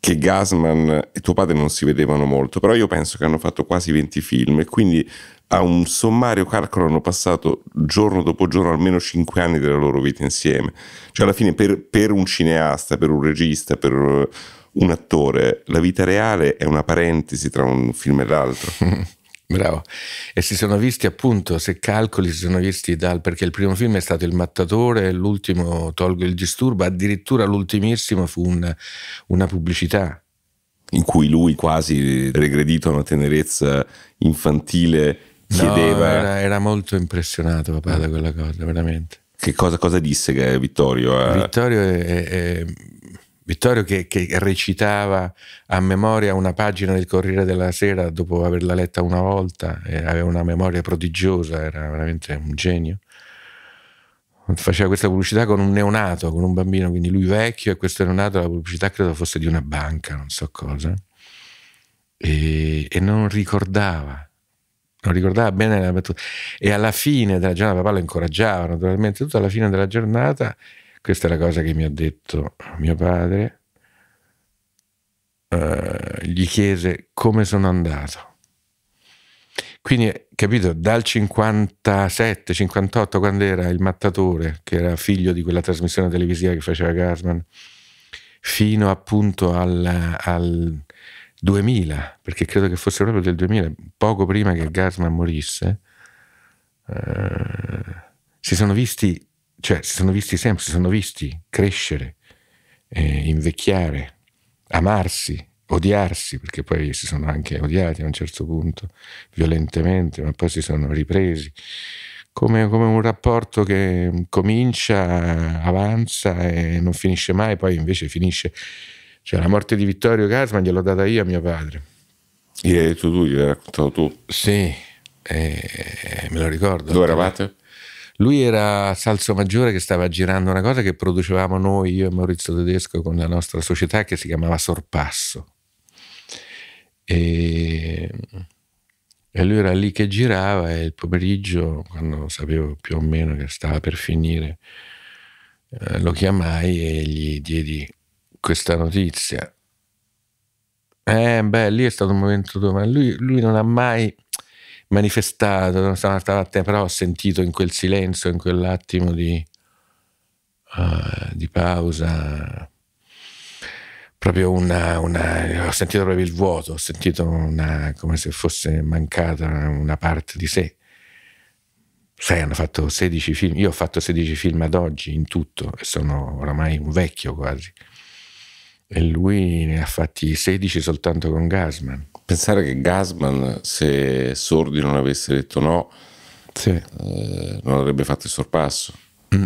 che Gasman e tuo padre non si vedevano molto, però io penso che hanno fatto quasi 20 film e quindi a un sommario calcolo hanno passato giorno dopo giorno almeno 5 anni della loro vita insieme. Cioè alla fine per, per un cineasta, per un regista, per eh, un attore, la vita reale è una parentesi tra un film e l'altro. Bravo. E si sono visti appunto, se calcoli, si sono visti dal perché il primo film è stato Il Mattatore, l'ultimo Tolgo il disturbo, addirittura l'ultimissimo fu un, una pubblicità. In cui lui quasi regredito a una tenerezza infantile chiedeva... No, era, era, molto impressionato papà da quella cosa, veramente. Che cosa, cosa disse che Vittorio? A... Vittorio, è, è, Vittorio che, che, recitava a memoria una pagina del Corriere della Sera dopo averla letta una volta, aveva una memoria prodigiosa, era veramente un genio faceva questa pubblicità con un neonato, con un bambino, quindi lui vecchio e questo neonato, la pubblicità credo fosse di una banca, non so cosa, e, e non ricordava non ricordava bene la battuta. E alla fine della giornata, papà lo incoraggiava naturalmente, tutta alla fine della giornata, questa è la cosa che mi ha detto mio padre, uh, gli chiese come sono andato. Quindi, capito, dal 57, 58, quando era il mattatore, che era figlio di quella trasmissione televisiva che faceva Gasman, fino appunto al, al 2000, perché credo che fosse proprio del 2000, poco prima che Gasman morisse, eh, si sono visti, cioè si sono visti sempre, si sono visti crescere, eh, invecchiare, amarsi, odiarsi, perché poi si sono anche odiati a un certo punto, violentemente, ma poi si sono ripresi. Come, come, un rapporto che comincia, avanza e non finisce mai, poi invece finisce cioè la morte di Vittorio Gasman gliel'ho data io a mio padre. Gliel'hai detto tu, gliel'hai raccontato tu? Sì, eh, me lo ricordo. Dove eravate? Lui era a Salso Maggiore che stava girando una cosa che producevamo noi, io e Maurizio Tedesco, con la nostra società che si chiamava Sorpasso. E, e lui era lì che girava e il pomeriggio, quando sapevo più o meno che stava per finire, eh, lo chiamai e gli diedi questa notizia. Eh, beh, lì è stato un momento dove lui, lui non ha mai manifestato, non stava, stava, però ho sentito in quel silenzio, in quell'attimo di, uh, di pausa, proprio una, una, ho sentito proprio il vuoto, ho sentito una, come se fosse mancata una parte di sé. Sai, hanno fatto 16 film, io ho fatto 16 film ad oggi in tutto e sono oramai un vecchio quasi e lui ne ha fatti 16 soltanto con Gasman. Pensare che Gasman, se Sordi non avesse detto no, sì. eh, non avrebbe fatto il sorpasso. Mm.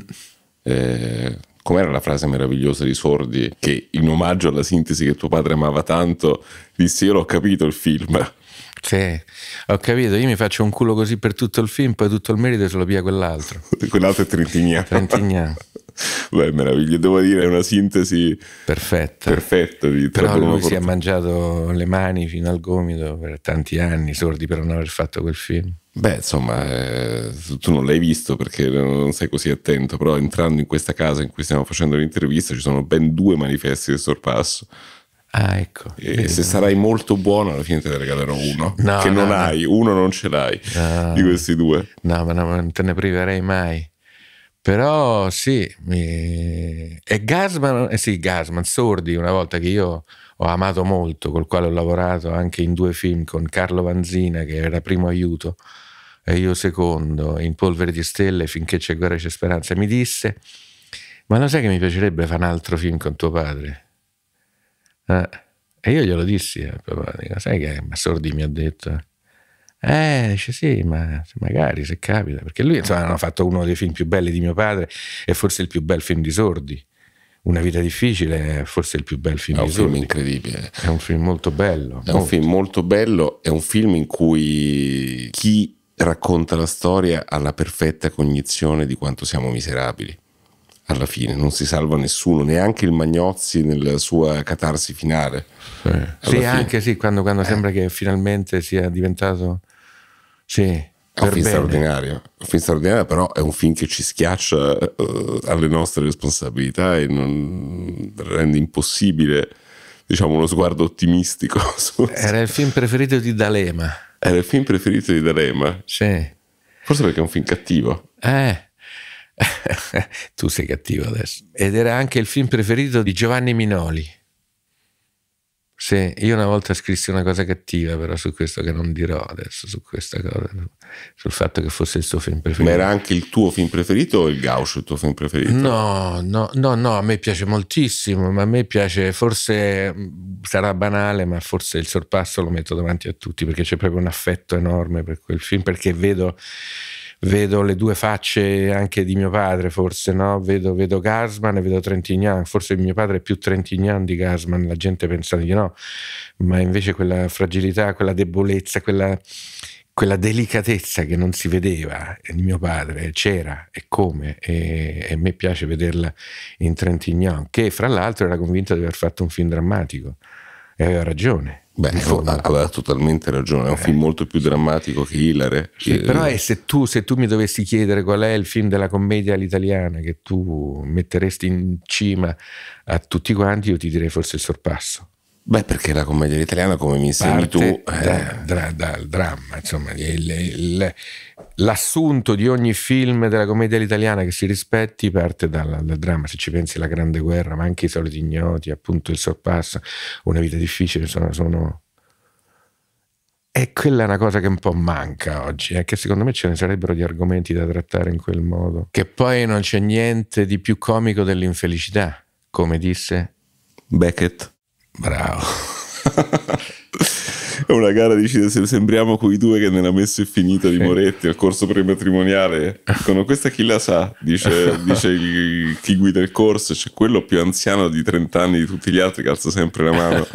Eh, com'era la frase meravigliosa di Sordi che in omaggio alla sintesi che tuo padre amava tanto disse io l'ho capito il film sì, ho capito, io mi faccio un culo così per tutto il film, poi tutto il merito se lo pia quell'altro. quell'altro è Trentignano. Trentignano. Beh, meraviglioso, devo dire, è una sintesi perfetta. perfetta di Però lui si è mangiato le mani fino al gomito per tanti anni, sordi per non aver fatto quel film. Beh, insomma, eh, tu non l'hai visto perché non sei così attento, però entrando in questa casa in cui stiamo facendo l'intervista ci sono ben due manifesti del sorpasso. Ah, ecco. E se sarai molto buono, alla fine te ne regalerò uno. No, che no, non no. hai, uno non ce l'hai di questi due. No, ma non te ne priverei mai. Però sì, mi... e Gasman, eh sì, Gasman, Sordi, una volta che io ho amato molto, col quale ho lavorato anche in due film con Carlo Vanzina, che era primo aiuto, e io secondo, in Polvere di Stelle, finché c'è guerra e c'è speranza, mi disse, ma lo sai che mi piacerebbe fare un altro film con tuo padre? Eh, e io glielo dissi, eh, papà, dico, sai che Sordi mi ha detto... Eh, dice sì, ma magari se capita, perché lui insomma, hanno fatto uno dei film più belli di mio padre e forse il più bel film di Sordi. Una vita difficile è forse il più bel film. È un film incredibile. È un film molto bello. È molto. un film molto bello, è un film in cui chi racconta la storia ha la perfetta cognizione di quanto siamo miserabili alla fine, non si salva nessuno, neanche il Magnozzi nella sua catarsi finale. Sì, sì anche sì, quando, quando eh. sembra che finalmente sia diventato... Sì, è un, straordinario, un film straordinario, però è un film che ci schiaccia uh, alle nostre responsabilità e non rende impossibile diciamo, uno sguardo ottimistico. Era il film preferito di D'Alema. Era il film preferito di D'Alema. Sì. Forse perché è un film cattivo. Eh. tu sei cattivo adesso. Ed era anche il film preferito di Giovanni Minoli. Sì, io una volta scrissi una cosa cattiva, però su questo che non dirò adesso, su questa cosa, sul fatto che fosse il suo film preferito. Ma era anche il tuo film preferito o il Gaucho il tuo film preferito? No, no, no, no, a me piace moltissimo, ma a me piace, forse sarà banale, ma forse il sorpasso lo metto davanti a tutti, perché c'è proprio un affetto enorme per quel film, perché vedo vedo le due facce anche di mio padre, forse, no? Vedo, vedo Garsman e vedo Trentignan. Forse mio padre è più Trentignan di Garsman, la gente pensa di no, ma invece quella fragilità, quella debolezza, quella, quella delicatezza che non si vedeva di mio padre, c'era e come, e, e a me piace vederla in Trentignan, che fra l'altro era convinto di aver fatto un film drammatico e aveva ragione Beh, aveva totalmente ragione, è un eh. film molto più drammatico che Hilare. Sì, però eh, se tu, se tu mi dovessi chiedere qual è il film della commedia all'italiana che tu metteresti in cima a tutti quanti, io ti direi forse il sorpasso. Beh, perché la commedia all'italiana, come mi insegni Parte tu, eh... da, da, dal dramma, insomma, il, il, l'assunto di ogni film della commedia italiana che si rispetti parte dal, dal, dramma, se ci pensi la Grande Guerra, ma anche i soliti ignoti, appunto il sorpasso, una vita difficile, sono... sono... E quella è una cosa che un po' manca oggi, è eh, che secondo me ce ne sarebbero di argomenti da trattare in quel modo, che poi non c'è niente di più comico dell'infelicità, come disse Beckett. Bravo. è una gara decide se sembriamo quei due che nella messa è finita di Moretti al corso prematrimoniale dicono questa chi la sa dice, dice il, chi guida il corso c'è cioè quello più anziano di 30 anni di tutti gli altri che alza sempre la mano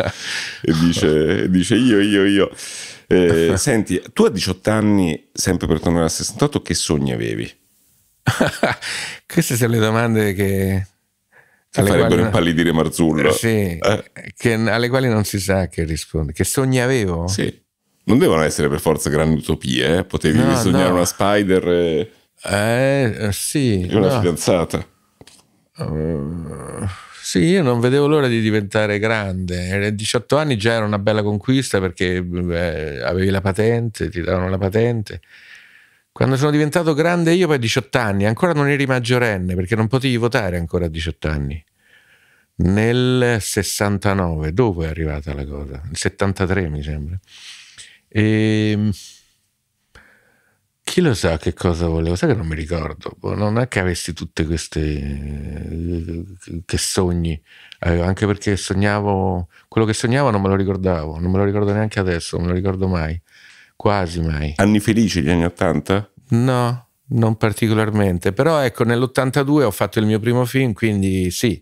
e dice, dice io io io eh, senti tu a 18 anni sempre per tornare al 68 che sogni avevi? queste sono le domande che che farebbero impallidire Marzullo. Eh, sì, eh. che, alle quali non si sa che risponde. Che sogni avevo? Sì. Non devono essere per forza grandi utopie, eh? potevi no, sognare no. una spider e... Eh, eh sì. E una no. fidanzata. Uh, sì, io non vedevo l'ora di diventare grande. A 18 anni già era una bella conquista perché eh, avevi la patente, ti davano la patente quando sono diventato grande io poi a 18 anni, ancora non eri maggiorenne perché non potevi votare ancora a 18 anni. Nel 69, dopo è arrivata la cosa, nel 73 mi sembra. E ehm, chi lo sa che cosa volevo, sai che non mi ricordo, boh, non è che avessi tutte queste che sogni, anche perché sognavo, quello che sognavo non me lo ricordavo, non me lo ricordo neanche adesso, non me lo ricordo mai. Quasi mai. Anni felici gli anni 80? No, non particolarmente. Però ecco, nell'82 ho fatto il mio primo film, quindi sì.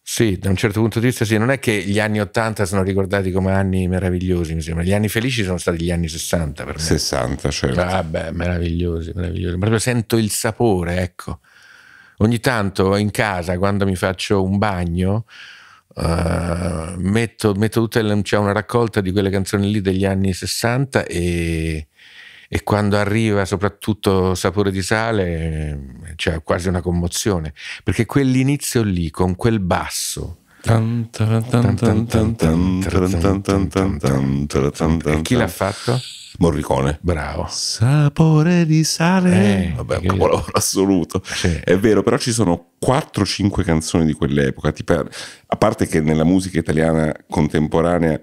Sì, da un certo punto di vista sì, non è che gli anni 80 sono ricordati come anni meravigliosi, mi sembra. Gli anni felici sono stati gli anni 60 per me. 60, certo. Vabbè, ah, meravigliosi, meravigliosi. Proprio sento il sapore, ecco. Ogni tanto in casa, quando mi faccio un bagno, eh, metto, metto tutte le, c'è una raccolta di quelle canzoni lì degli anni 60 e, e quando arriva soprattutto Sapore di Sale eh, c'è quasi una commozione perché quell'inizio lì con quel basso e chi l'ha fatto? Morricone. Bravo. Sapore di sale. Eh, Vabbè, un capolavoro assoluto. È vero, però ci sono 4-5 canzoni di quell'epoca. Tipo, a parte che nella musica italiana contemporanea,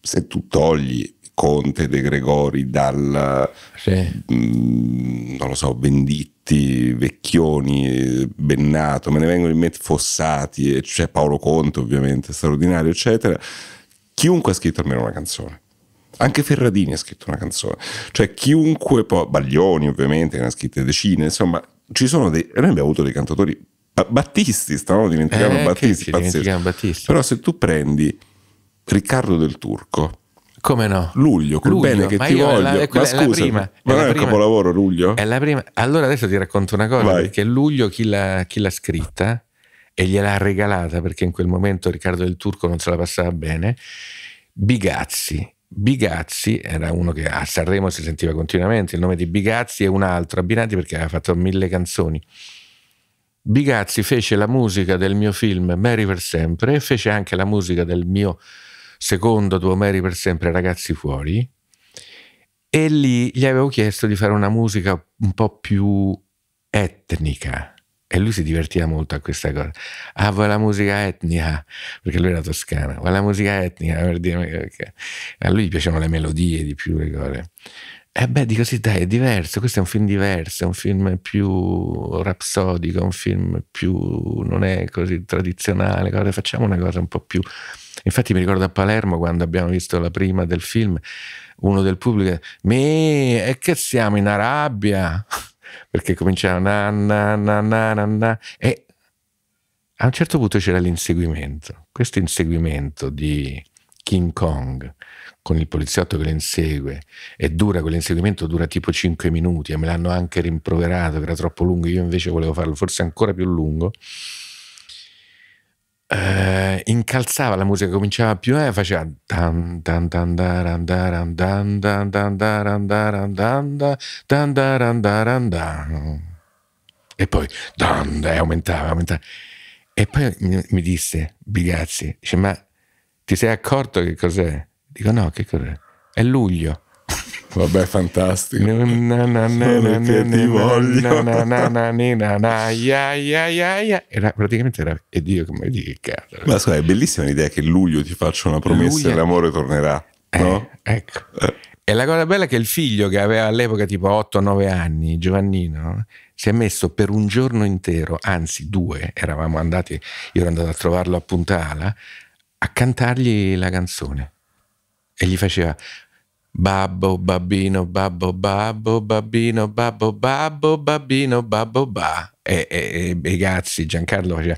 se tu togli Conte, De Gregori, dal sì. mh, mm, non lo so, Venditti, Vecchioni, Bennato, me ne vengono in mente Fossati, c'è cioè Paolo Conte ovviamente, straordinario, eccetera. Chiunque ha scritto almeno una canzone. Anche Ferradini ha scritto una canzone. Cioè chiunque, poi, Baglioni ovviamente, ne ha scritte decine, insomma, ci sono dei, noi abbiamo avuto dei cantatori Battisti, stavamo dimenticando eh, Battisti, pazzesco. Però se tu prendi Riccardo del Turco, come no? Luglio, quel luglio, bene che ti voglio. La, ma scusa, prima, ma non è, il capolavoro luglio? È la prima. Allora adesso ti racconto una cosa, Vai. perché luglio chi l'ha, chi l'ha scritta e gliel'ha regalata, perché in quel momento Riccardo del Turco non se la passava bene, Bigazzi. Bigazzi era uno che a Sanremo si sentiva continuamente, il nome di Bigazzi è un altro, abbinati perché aveva fatto mille canzoni. Bigazzi fece la musica del mio film Mary per sempre e fece anche la musica del mio film secondo Duomeri per sempre, Ragazzi fuori, e lì gli avevo chiesto di fare una musica un po' più etnica. E lui si divertiva molto a questa cosa. Ah, vuoi la musica etnica? Perché lui era toscana. Vuoi la musica etnica? Per dire, a lui piacevano le melodie di più, le cose. E eh beh, dico sì, dai, è diverso, questo è un film diverso, è un film più rapsodico, un film più non è così tradizionale, guarda, facciamo una cosa un po' più Infatti mi ricordo a Palermo quando abbiamo visto la prima del film, uno del pubblico, me, è che siamo in Arabia? Perché cominciava na na na na na, na e a un certo punto c'era l'inseguimento, questo inseguimento di King Kong con il poliziotto che lo insegue e dura, quell'inseguimento dura tipo 5 minuti e me l'hanno anche rimproverato che era troppo lungo, io invece volevo farlo forse ancora più lungo eh, incalzava la musica, cominciava più e faceva e poi eh, aumentava, aumentava. E poi mi disse Bigazzi, dice ma ti sei accorto che cos'è? Dico no, che cos'è? È luglio. Vabbè, fantastico. Era praticamente era e Dio come dire che cazzo. Ma scusa, è bellissima l'idea che luglio ti faccio una promessa e l'amore tornerà, no? ecco. E la cosa bella è che il figlio che aveva all'epoca tipo 8-9 anni, Giovannino, si è messo per un giorno intero, anzi due, eravamo andati, io ero andato a trovarlo a Puntala, a cantargli la canzone e gli faceva Babbo, babbino, babbo, babbo, babbino, babbo, babbo, babbino, babbo, ba. E, i cazzi, Giancarlo faceva,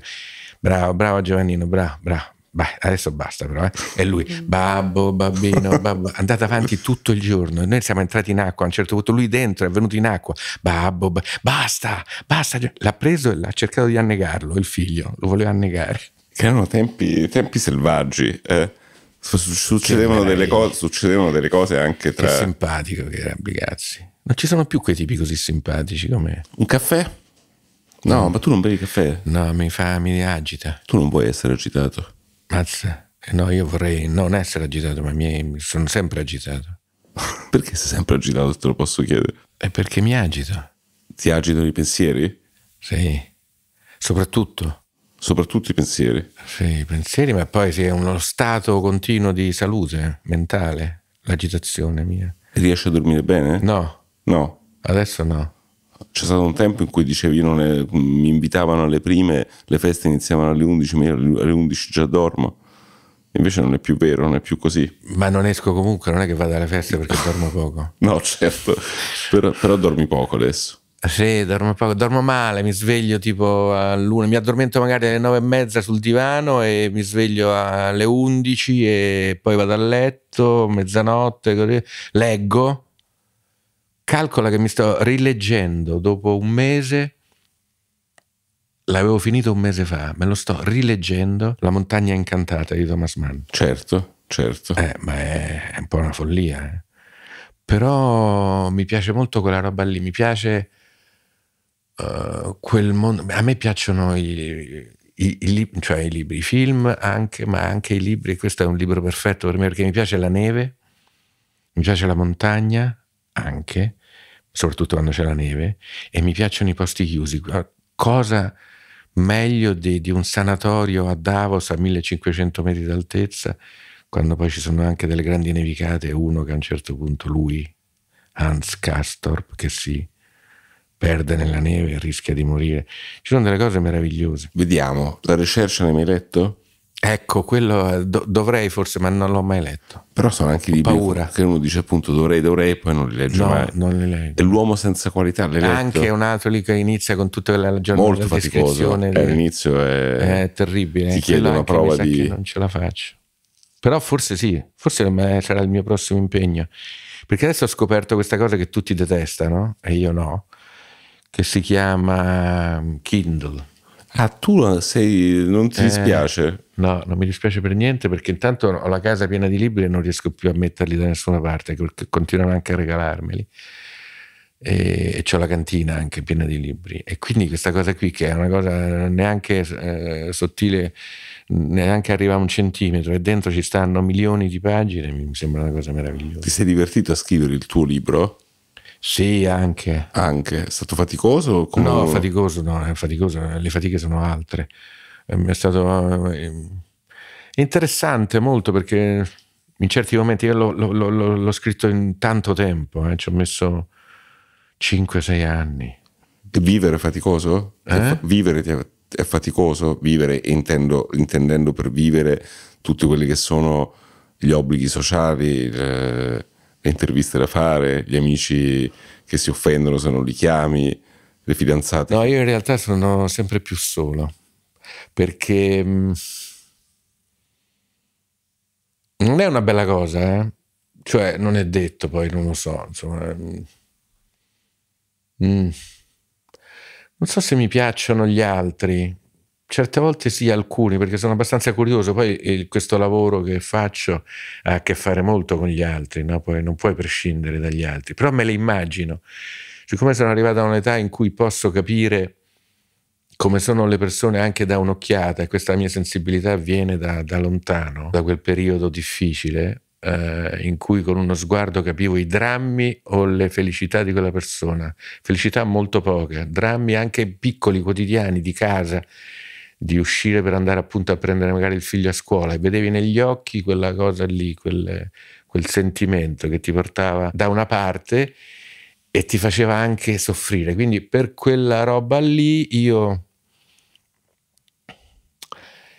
bravo, bravo Giovannino, bravo, bravo. Beh, adesso basta però, eh. E lui, mm. babbo, babbino, babbo, andate avanti tutto il giorno. Noi siamo entrati in acqua, a un certo punto lui dentro è venuto in acqua, babbo, ba- basta, basta. L'ha preso e l'ha cercato di annegarlo, il figlio, lo voleva annegare. Che erano tempi, tempi selvaggi. Eh Succedevano delle, cose, succedevano delle, cose, anche tra... Che simpatico che era Bigazzi. Non ci sono più quei tipi così simpatici come... Un caffè? No, no, ma tu non bevi caffè? No, mi fa, mi agita. Tu non vuoi essere agitato. Mazza. No, io vorrei non essere agitato, ma mi, sono sempre agitato. perché sei sempre agitato, te lo posso chiedere? È perché mi agito. Ti agitano i pensieri? Sì. Soprattutto soprattutto i pensieri. Sì, i pensieri, ma poi sì, è uno stato continuo di salute mentale, l'agitazione mia. E riesci a dormire bene? No. No. Adesso no. C'è stato un tempo in cui dicevi, io è, mi invitavano alle prime, le feste iniziavano alle 11, alle 11 già dormo. Invece non è più vero, non è più così. Ma non esco comunque, non è che vado alle feste perché dormo poco. no, certo, però, però dormi poco adesso. Sì, dormo poco, dormo male, mi sveglio tipo all'una, mi addormento magari alle nove e mezza sul divano e mi sveglio alle 11 e poi vado a letto, mezzanotte, così. leggo. Calcola che mi sto rileggendo dopo un mese, l'avevo finito un mese fa, me lo sto rileggendo, La montagna incantata di Thomas Mann. Certo, certo. Eh, ma è, è un po' una follia. Eh. Però mi piace molto quella roba lì, mi piace eh, quel mondo... A me piacciono i, i, i, cioè i libri, i film, anche, ma anche i libri. Questo è un libro perfetto per me perché mi piace la neve, mi piace la montagna, anche, soprattutto quando c'è la neve, e mi piacciono i posti chiusi. Cosa meglio di, di un sanatorio a Davos a 1500 metri d'altezza, quando poi ci sono anche delle grandi nevicate, uno che a un certo punto lui, Hans Castorp, che si perde nella neve, rischia di morire. Ci sono delle cose meravigliose. Vediamo, la ricerca ne hai letto? Ecco, quello do- dovrei forse, ma non l'ho mai letto. Però sono anche di paura. che uno dice appunto dovrei, dovrei, poi non li legge no, mai. Non li legge. E l'uomo senza qualità l'hai letto? Anche un altro lì che inizia con tutta la giornata Molto faticoso, eh, l'inizio è... è terribile. Ti chiede una prova di... Non ce la faccio. Però forse sì, forse sarà il mio prossimo impegno. Perché adesso ho scoperto questa cosa che tutti detestano e io no, che si chiama mm, Kindle. Ah, tu sei, non ti eh, dispiace? No, non mi dispiace per niente perché intanto ho la casa piena di libri e non riesco più a metterli da nessuna parte, continuano anche a regalarmeli. E, e ho la cantina anche piena di libri. E quindi questa cosa qui, che è una cosa neanche eh, sottile, neanche arriva a un centimetro, e dentro ci stanno milioni di pagine, mi sembra una cosa meravigliosa. Ti sei divertito a scrivere il tuo libro? Sì, anche. Anche, è stato faticoso? Come... No, faticoso no, faticoso, le fatiche sono altre. Ehm, è stato eh, interessante molto perché in certi momenti io l'ho, l'ho, l'ho, l'ho scritto in tanto tempo, eh, ci ho messo 5-6 anni. E vivere cioè, eh? è faticoso? Eh? Vivere è faticoso? Vivere, intendo, intendendo per vivere tutti quelli che sono gli obblighi sociali... Eh le interviste da fare, gli amici che si offendono se non li chiami, le fidanzate. No, io in realtà sono sempre più solo perché mm, non è una bella cosa, eh? cioè non è detto, poi non lo so, insomma. Mh, mm. mm. Non so se mi piacciono gli altri, Certe volte sì, alcuni, perché sono abbastanza curioso. Poi il, questo lavoro che faccio ha a che fare molto con gli altri, no? Poi non puoi prescindere dagli altri. Però me le immagino. Siccome sono arrivato a un'età in cui posso capire come sono le persone anche da un'occhiata, e questa mia sensibilità viene da, da lontano, da quel periodo difficile, eh, in cui con uno sguardo capivo i drammi o le felicità di quella persona. Felicità molto poche, drammi anche piccoli, quotidiani, di casa di uscire per andare appunto a prendere magari il figlio a scuola e vedevi negli occhi quella cosa lì, quel, quel sentimento che ti portava da una parte e ti faceva anche soffrire. Quindi per quella roba lì io...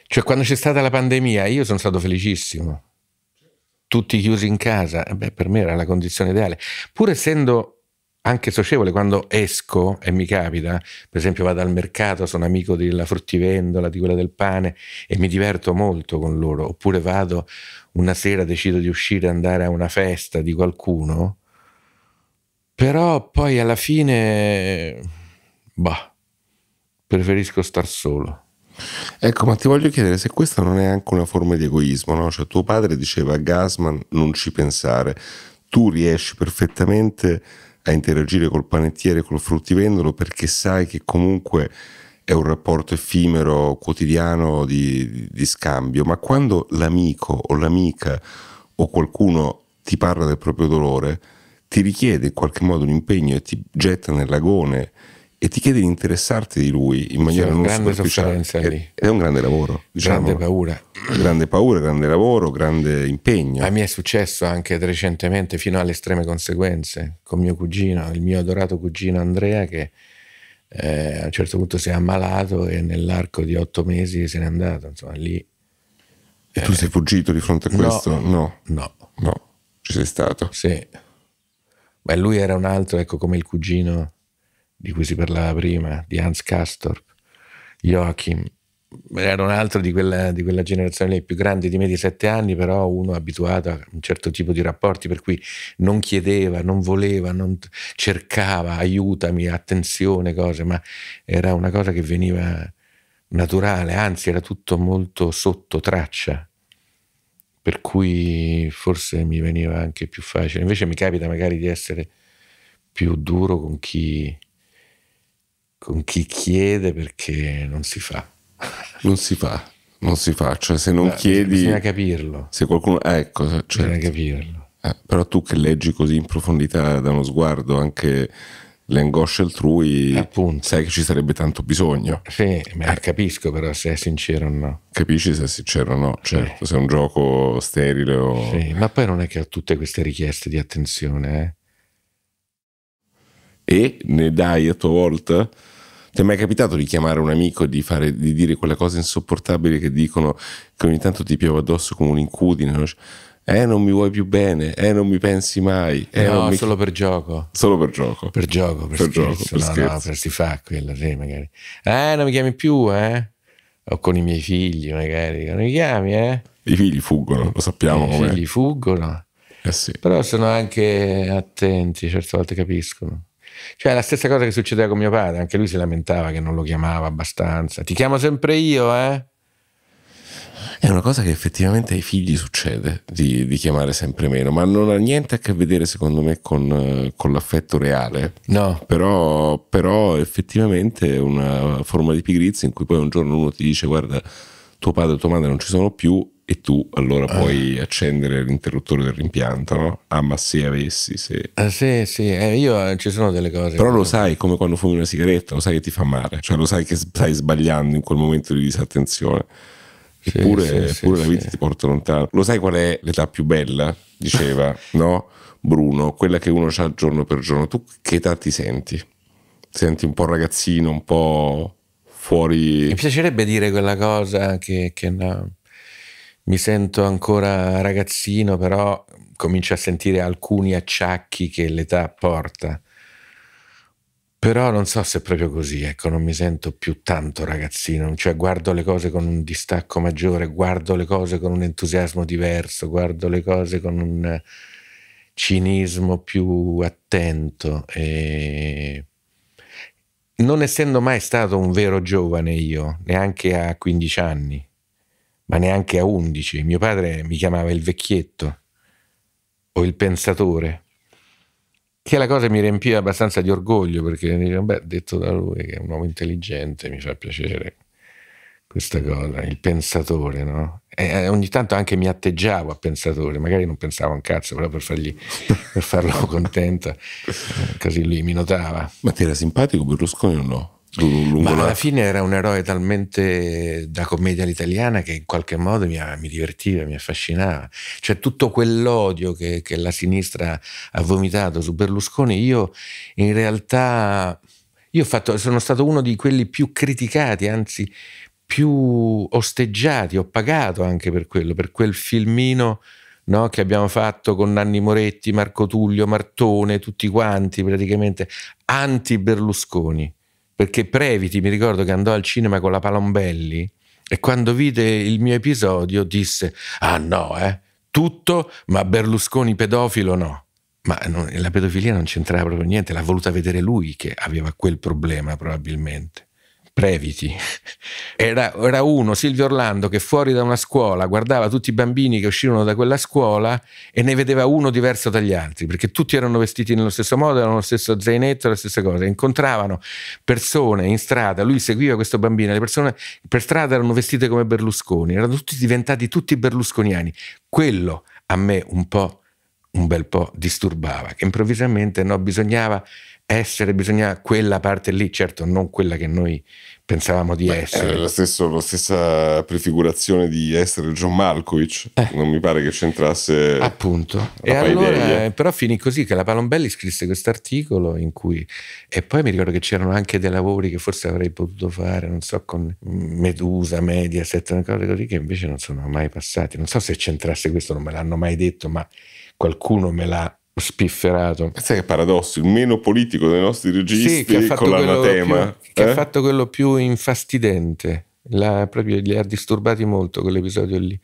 Cioè quando c'è stata la pandemia io sono stato felicissimo. Tutti chiusi in casa, eh beh, per me era la condizione ideale. Pur essendo anche socievole quando esco e mi capita, per esempio vado al mercato, sono amico della fruttivendola, di quella del pane e mi diverto molto con loro, oppure vado una sera, decido di uscire, e andare a una festa di qualcuno, però poi alla fine, bah, preferisco star solo. Ecco, ma ti voglio chiedere se questa non è anche una forma di egoismo, no? Cioè tuo padre diceva a Gasman non ci pensare, tu riesci perfettamente a interagire col panettiere, col fruttivendolo, perché sai che comunque è un rapporto effimero, quotidiano di, di scambio, ma quando l'amico o l'amica o qualcuno ti parla del proprio dolore, ti richiede in qualche modo un impegno e ti getta nell'agone e ti chiede di interessarti di lui in maniera non superficiale. Ed è un grande lavoro. Diciamo. Grande paura. Grande paura, grande lavoro, grande impegno. A me è successo anche recentemente fino alle estreme conseguenze con mio cugino, il mio adorato cugino Andrea che eh, a un certo punto si è ammalato e nell'arco di otto mesi se n'è andato, insomma lì. E tu eh, sei fuggito di fronte a questo? No. No. No. no. Ci sei stato? Sì. Beh, lui era un altro, ecco, come il cugino di cui si parlava prima, di Hans Castorp, Joachim, era un altro di quella, di quella generazione lì, più grande di me di sette anni, però uno abituato a un certo tipo di rapporti, per cui non chiedeva, non voleva, non cercava aiutami, attenzione, cose, ma era una cosa che veniva naturale, anzi era tutto molto sotto traccia, per cui forse mi veniva anche più facile. Invece mi capita magari di essere più duro con chi con chi chiede perché non si fa. Non si fa, non si fa, cioè se non Beh, chiedi... Bisogna capirlo. Se qualcuno... Eh, ecco, certo. Bisogna capirlo. Eh, però tu che leggi così in profondità da uno sguardo anche le angosce altrui, Appunto. sai che ci sarebbe tanto bisogno. Sì, ma eh. capisco però se è sincero o no. Capisci se è sincero o no, certo, eh. se è un gioco sterile o... Sì, ma poi non è che ha tutte queste richieste di attenzione, eh e ne dai a tua volta? Ti è mai capitato di chiamare un amico e di, fare, di dire quella cosa insopportabile che dicono che ogni tanto ti piove addosso come un incudine? No? Eh, non mi vuoi più bene, eh, non mi pensi mai. Eh, no, mi... solo per gioco. Solo per gioco. Per gioco, per, per Gioco, per no, scherzo. no, per si fa quello, sì, magari. Eh, non mi chiami più, eh? O con i miei figli, magari. Non mi chiami, eh? I figli fuggono, lo sappiamo. I figli fuggono. Eh sì. Però sono anche attenti, certe volte capiscono. Cioè, la stessa cosa che succedeva con mio padre, anche lui si lamentava che non lo chiamava abbastanza. Ti chiamo sempre io, eh? È una cosa che effettivamente ai figli succede di, di, chiamare sempre meno, ma non ha niente a che vedere secondo me con, con l'affetto reale. No. Però, però, effettivamente è una forma di pigrizia in cui poi un giorno uno ti dice guarda tuo padre e tua madre non ci sono più e tu allora ah. puoi ah. accendere l'interruttore del rimpianto, no? Ah, ma se avessi, se... Ah, sì, sì, eh, io eh, ci sono delle cose... Però lo sai come quando fumi una sigaretta, lo sai che ti fa male, cioè lo sai che stai sbagliando in quel momento di disattenzione. Eppure, sì, sì, eppure sì, la vita ti porta lontano. Lo sai qual è l'età più bella? Diceva, no? Bruno, quella che uno ha giorno per giorno. Tu che età ti senti? Senti un po' ragazzino, un po' fuori... Mi piacerebbe dire quella cosa che... che no mi sento ancora ragazzino, però comincio a sentire alcuni acciacchi che l'età porta. Però non so se è proprio così, ecco, non mi sento più tanto ragazzino, cioè guardo le cose con un distacco maggiore, guardo le cose con un entusiasmo diverso, guardo le cose con un cinismo più attento. E... Non essendo mai stato un vero giovane io, neanche a 15 anni, ma neanche a undici. Mio padre mi chiamava il vecchietto o il pensatore, che la cosa mi riempiva abbastanza di orgoglio perché diceva, beh, detto da lui che è un uomo intelligente, mi fa piacere questa cosa, il pensatore, no? E ogni tanto anche mi atteggiavo a pensatore, magari non pensavo un cazzo, però per, fargli, per farlo contento, eh, così lui mi notava. Ma ti era simpatico Berlusconi o no? lungo Ma alla fine era un eroe talmente da commedia all'italiana che in qualche modo mi, mi divertiva, mi affascinava. Cioè tutto quell'odio che, che la sinistra ha vomitato su Berlusconi, io in realtà... Io fatto, sono stato uno di quelli più criticati, anzi più osteggiati, ho pagato anche per quello, per quel filmino no, che abbiamo fatto con Nanni Moretti, Marco Tullio, Martone, tutti quanti praticamente anti-Berlusconi perché Previti mi ricordo che andò al cinema con la Palombelli e quando vide il mio episodio disse ah no eh tutto ma Berlusconi pedofilo no ma non, la pedofilia non c'entrava proprio niente l'ha voluta vedere lui che aveva quel problema probabilmente Previti. Era, era, uno, Silvio Orlando, che fuori da una scuola guardava tutti i bambini che uscivano da quella scuola e ne vedeva uno diverso dagli altri, perché tutti erano vestiti nello stesso modo, erano lo stesso zainetto, la stessa cosa. Incontravano persone in strada, lui seguiva questo bambino, le persone per strada erano vestite come Berlusconi, erano tutti diventati tutti berlusconiani. Quello a me un po' un bel po' disturbava, che improvvisamente no, bisognava essere, bisognava quella parte lì, certo non quella che noi pensavamo di Beh, essere. Era la, stesso, la, stessa prefigurazione di essere John Malkovich, eh. non mi pare che c'entrasse. Appunto. E allora, eh, però finì così che la Palombelli scrisse questo articolo in cui, e poi mi ricordo che c'erano anche dei lavori che forse avrei potuto fare, non so, con Medusa, Mediaset, cose così che invece non sono mai passati. Non so se c'entrasse questo, non me l'hanno mai detto, ma qualcuno me l'ha spifferato. Sai che paradosso, il meno politico dei nostri registi sì, con l'anatema. Più, che ha eh? fatto quello più infastidente. La, proprio li ha disturbati molto quell'episodio lì.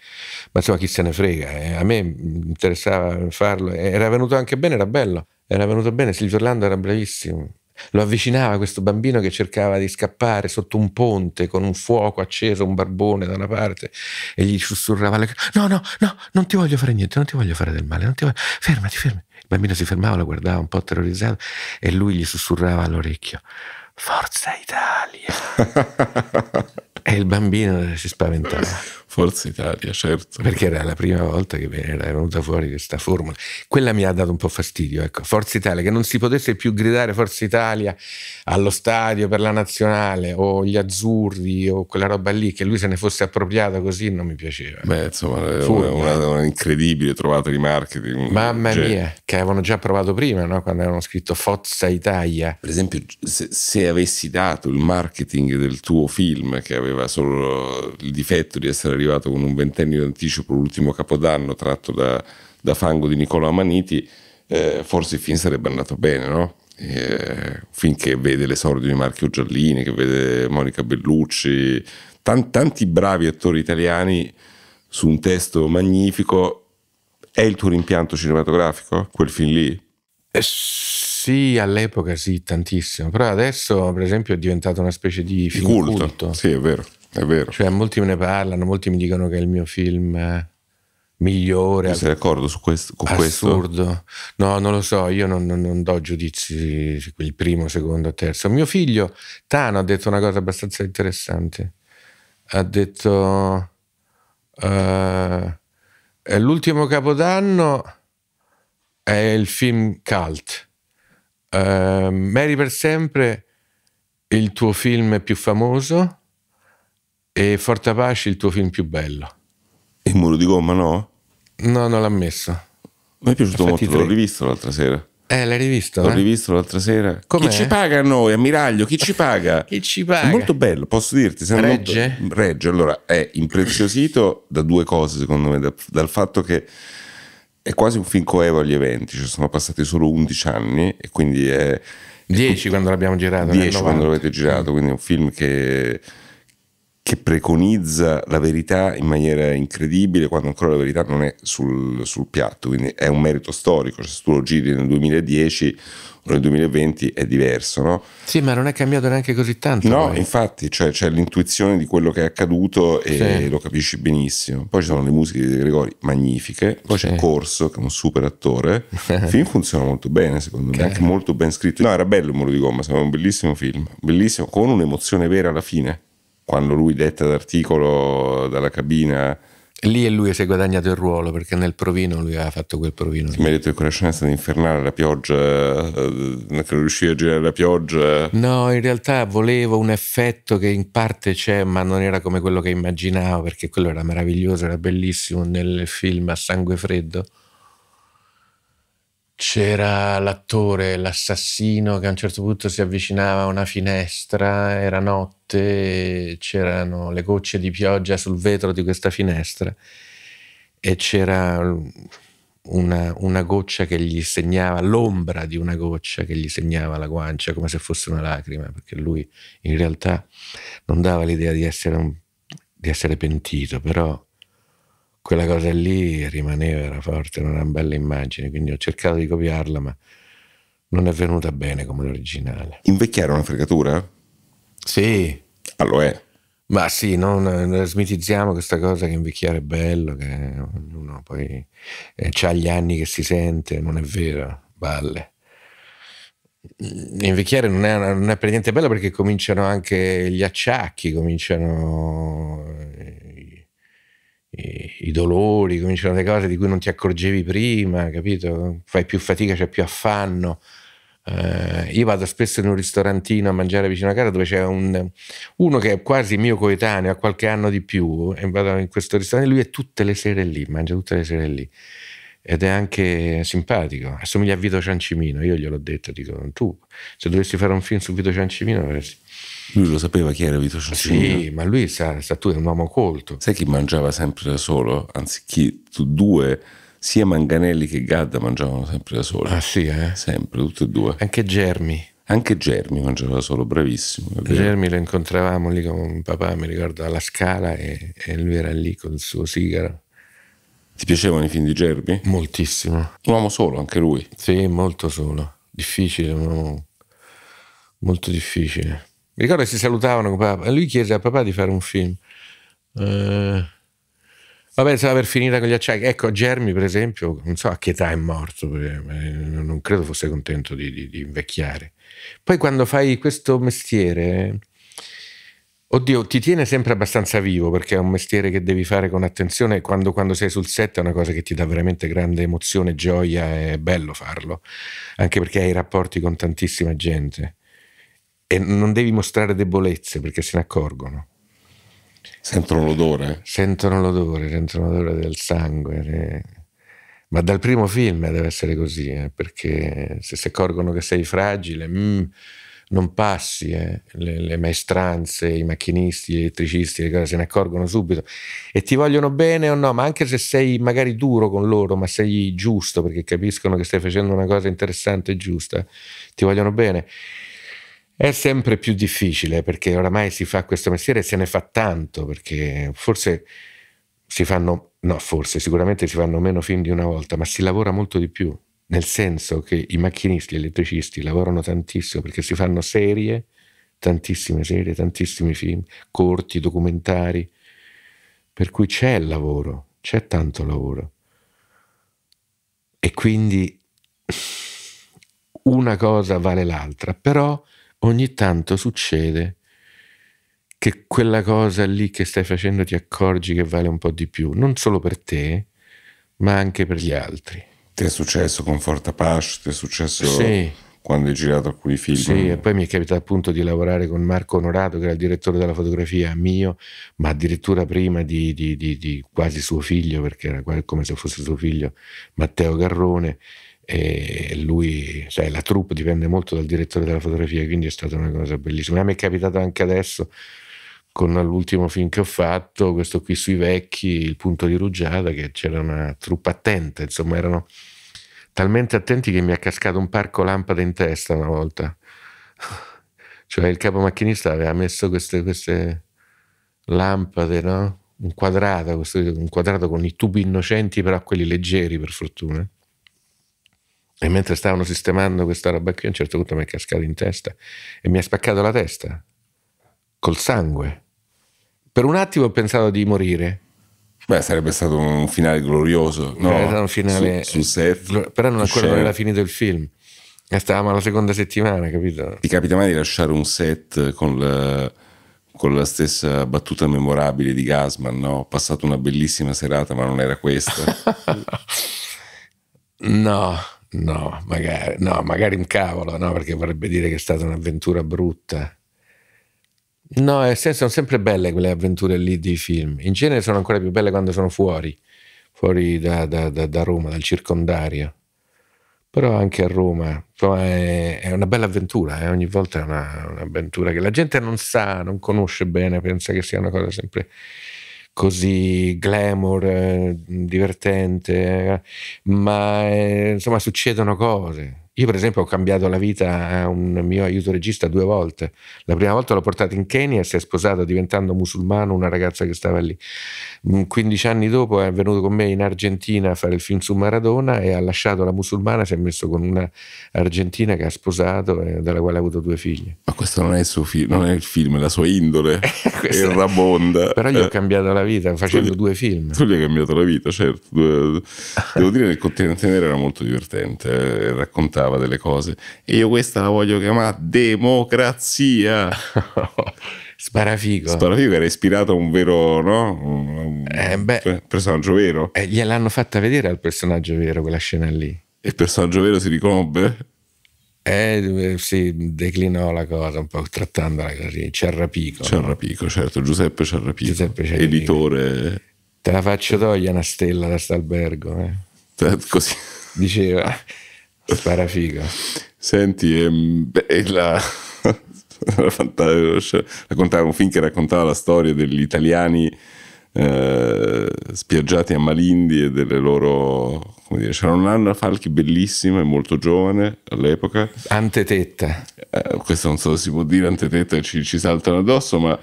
Ma insomma, chi se ne frega? Eh? A me interessava farlo. Era venuto anche bene, era bello. Era venuto bene. Silvio Orlando era bravissimo. Lo avvicinava questo bambino che cercava di scappare sotto un ponte con un fuoco acceso, un barbone da una parte e gli sussurrava le... No, no, no, non ti voglio fare niente, non ti voglio fare del male, non ti voglio... fermati, fermati. Il bambino si fermava, lo guardava un po' terrorizzato e lui gli sussurrava all'orecchio Forza Italia! e il bambino si spaventava. Forza Italia, certo. Perché era la prima volta che era venuta fuori questa formula. Quella mi ha dato un po' fastidio, ecco. Forza Italia, che non si potesse più gridare Forza Italia allo stadio per la nazionale o gli azzurri o quella roba lì, che lui se ne fosse appropriato così non mi piaceva. Beh, insomma, Fu una, una, incredibile trovata di marketing. Mamma genere. Cioè, mia, che avevano già provato prima, no? quando avevano scritto Forza Italia. Per esempio, se, se avessi dato il marketing del tuo film, che aveva solo il difetto di essere arrivato con un ventennio di anticipo l'ultimo capodanno tratto da, da fango di Nicola Maniti, eh, forse il film sarebbe andato bene, no? Eh, film vede l'esordio di Marchio Giallini, che vede Monica Bellucci, tan- tanti bravi attori italiani su un testo magnifico. È il tuo rimpianto cinematografico, quel film lì? Eh, sì, all'epoca sì, tantissimo, però adesso per esempio è diventato una specie di film di culto. culto. Sì, è vero. È vero. Cioè, molti me ne parlano, molti mi dicono che è il mio film eh, migliore. Mi sei d'accordo su questo? Con assurdo. Questo? No, non lo so, io non, non, non do giudizi su il primo, secondo, terzo. Mio figlio Tano ha detto una cosa abbastanza interessante. Ha detto... Uh, l'ultimo capodanno è il film cult. Uh, eh, Mary per sempre il tuo film più famoso e Forte Apache il tuo film più bello. il muro di gomma no? No, non l'ha messo. Mi è piaciuto Infatti molto, l'ho rivisto l'altra sera. Eh, l'hai rivisto? L'ho eh? rivisto l'altra sera. Com'è? Chi ci paga a noi, ammiraglio? Chi ci paga? chi ci paga? È molto bello, posso dirti. Regge? Molto... Regge, allora è impreziosito da due cose, secondo me. Da, dal fatto che è quasi un film coevo agli eventi, cioè sono passati solo 11 anni e quindi è... 10 quando l'abbiamo girato. 10 quando l'avete girato, quindi è un film che che preconizza la verità in maniera incredibile quando ancora la verità non è sul, sul piatto, quindi è un merito storico, cioè, se tu lo giri nel 2010 o nel 2020 è diverso, no? Sì, ma non è cambiato neanche così tanto. No, poi. infatti, cioè, c'è l'intuizione di quello che è accaduto e sì. lo capisci benissimo. Poi ci sono le musiche di De Gregori, magnifiche, poi sì. c'è Corso, che è un super attore, il film funziona molto bene secondo me, okay. anche molto ben scritto. No, era bello il Muro di Gomma, è un bellissimo film, bellissimo, con un'emozione vera alla fine quando lui detta l'articolo dalla cabina. Lì e lui si è guadagnato il ruolo perché nel provino lui ha fatto quel provino. Mi ha detto che quella scena è stata infernale, la pioggia, eh, che riuscire a girare la pioggia. No, in realtà volevo un effetto che in parte c'è, ma non era come quello che immaginavo perché quello era meraviglioso, era bellissimo nel film A Sangue Freddo c'era l'attore, l'assassino che a un certo punto si avvicinava a una finestra, era notte notte c'erano le gocce di pioggia sul vetro di questa finestra e c'era una, una, goccia che gli segnava, l'ombra di una goccia che gli segnava la guancia come se fosse una lacrima, perché lui in realtà non dava l'idea di essere, un, di essere pentito, però quella cosa lì rimaneva, era forte, era una bella immagine, quindi ho cercato di copiarla, ma non è venuta bene come l'originale. Invecchiare una fregatura? Sì. Allora ah, Ma sì, non, non smitizziamo questa cosa che invecchiare è bello, che ognuno poi eh, ha gli anni che si sente, non è vero, balle. Mm, invecchiare non è, non è per niente bello perché cominciano anche gli acciacchi, cominciano eh, i, dolori, cominciano le cose di cui non ti accorgevi prima, capito? Fai più fatica, c'è cioè più affanno. Eh, io vado spesso in un ristorantino a mangiare vicino a casa dove c'è un, uno che è quasi mio coetaneo, ha qualche anno di più, e vado in questo ristorante, lui è tutte le sere lì, mangia tutte le sere lì. Ed è anche simpatico, assomiglia a Vito Ciancimino. Io glielo ho detto, dico, tu se dovessi fare un film su Vito Ciancimino avresti... Lui lo sapeva chi era Vito Ciancimino? Sì, ma lui sa, sa tu, è un uomo colto. Sai chi mangiava sempre da solo? anziché chi, tu due sia Manganelli che Gadda mangiavano sempre da soli. Ah sì, eh? Sempre, tutti e due. Anche Germi. Anche Germi mangiava da solo, bravissimo. Germi lo incontravamo lì con papà, mi ricordo, alla Scala e, e lui era lì con il suo sigaro. Ti piacevano i film di Germi? Moltissimo. Un uomo solo, anche lui? Sì, molto solo. Difficile, no? molto difficile. Mi ricordo che si salutavano con papà. Lui chiese a papà di fare un film. Eh... Vabbè, stava per finire con gli acciai. Ecco, Germi, per esempio, non so a che età è morto, eh, eh, non credo fosse contento di, di, di invecchiare. Poi quando fai questo mestiere, oddio, ti tiene sempre abbastanza vivo perché è un mestiere che devi fare con attenzione. Quando, quando sei sul set è una cosa che ti dà veramente grande emozione, gioia, è bello farlo, anche perché hai rapporti con tantissima gente. E non devi mostrare debolezze perché se ne accorgono Sentono l'odore? Sentono l'odore, sentono l'odore del sangue. Eh. Ma dal primo film deve essere così, eh, perché se si accorgono che sei fragile, mm, non passi, eh. le, le, maestranze, i macchinisti, gli elettricisti, le cose, se ne accorgono subito e ti vogliono bene o no, ma anche se sei magari duro con loro, ma sei giusto perché capiscono che stai facendo una cosa interessante e giusta, ti vogliono bene. È sempre più difficile perché oramai si fa questo mestiere e se ne fa tanto perché forse si fanno, no forse sicuramente si fanno meno film di una volta, ma si lavora molto di più, nel senso che i macchinisti, gli elettricisti lavorano tantissimo perché si fanno serie, tantissime serie, tantissimi film, corti, documentari, per cui c'è il lavoro, c'è tanto lavoro. E quindi una cosa vale l'altra, però ogni tanto succede che quella cosa lì che stai facendo ti accorgi che vale un po' di più, non solo per te, ma anche per gli altri. Ti è successo con Forta Pascio, ti è successo sì. quando hai girato alcuni film. Sì, e poi mi è capitato appunto di lavorare con Marco Onorato, che era il direttore della fotografia mio, ma addirittura prima di, di, di, di quasi suo figlio, perché era come se fosse suo figlio, Matteo Garrone, e lui, cioè, la troupe dipende molto dal direttore della fotografia, quindi è stata una cosa bellissima. A me è capitato anche adesso con l'ultimo film che ho fatto, questo qui sui vecchi, Il punto di rugiada, che c'era una truppa attenta, insomma erano talmente attenti che mi ha cascato un parco lampada in testa una volta. cioè il capo macchinista aveva messo queste, queste lampade, no? un, quadrato, questo, un quadrato con i tubi innocenti, però quelli leggeri per fortuna e mentre stavano sistemando questa roba qui, a un certo punto mi è cascato in testa e mi ha spaccato la testa col sangue. Per un attimo ho pensato di morire. Beh, sarebbe stato un finale glorioso, no? Era un finale sul su set. Però non ancora non era finito il film. Stavamo alla seconda settimana, capito? Ti capita mai di lasciare un set con la, con la stessa battuta memorabile di Gasman, no? Ho passato una bellissima serata, ma non era questa. no. No, magari, no, magari un cavolo, no, perché vorrebbe dire che è stata un'avventura brutta. No, nel senso, sono sempre belle quelle avventure lì di film. In genere sono ancora più belle quando sono fuori, fuori da, da, da, da Roma, dal circondario. Però anche a Roma è, è una bella avventura, eh? ogni volta è una, un'avventura che la gente non sa, non conosce bene, pensa che sia una cosa sempre così glamour, eh, divertente, eh, ma eh, insomma succedono cose. Io per esempio ho cambiato la vita a un mio aiuto regista due volte. La prima volta l'ho portato in Kenya, si è sposato diventando musulmano una ragazza che stava lì. 15 mm, anni dopo è venuto con me in Argentina a fare il film su Maradona e ha lasciato la musulmana, si è messo con una argentina che ha sposato e dalla quale ha avuto due figli. Ma questo non è il, suo fi- non è il film, è la sua indole, è rabonda. Però gli ho eh. cambiato la vita facendo gli, due film. Tu gli hai cambiato la vita, certo. Devo dire che il Nero era molto divertente, eh, raccontare inventava delle cose. E io questa la voglio chiamare democrazia. Sparafico. Sparafico era ispirato a un vero, no? Un, eh, beh, personaggio vero. E eh, gliel'hanno fatta vedere al personaggio vero quella scena lì. E il personaggio vero si riconobbe? Eh, si declinò la cosa un po' trattandola così. Cerrapico. Cerrapico, no? certo. Giuseppe Cerrapico. Giuseppe Cerrapico. Editore. Te la faccio togliere una stella da st'albergo. Eh. Così. Diceva. Sparafiga. Senti, ehm, beh, la, cioè, raccontava un film che raccontava la storia degli italiani eh, spiaggiati a Malindi e delle loro come dire, c'era un'Anna Falchi bellissima e molto giovane all'epoca antetetta eh, questo non so se si può dire antetetta ci, ci saltano addosso ma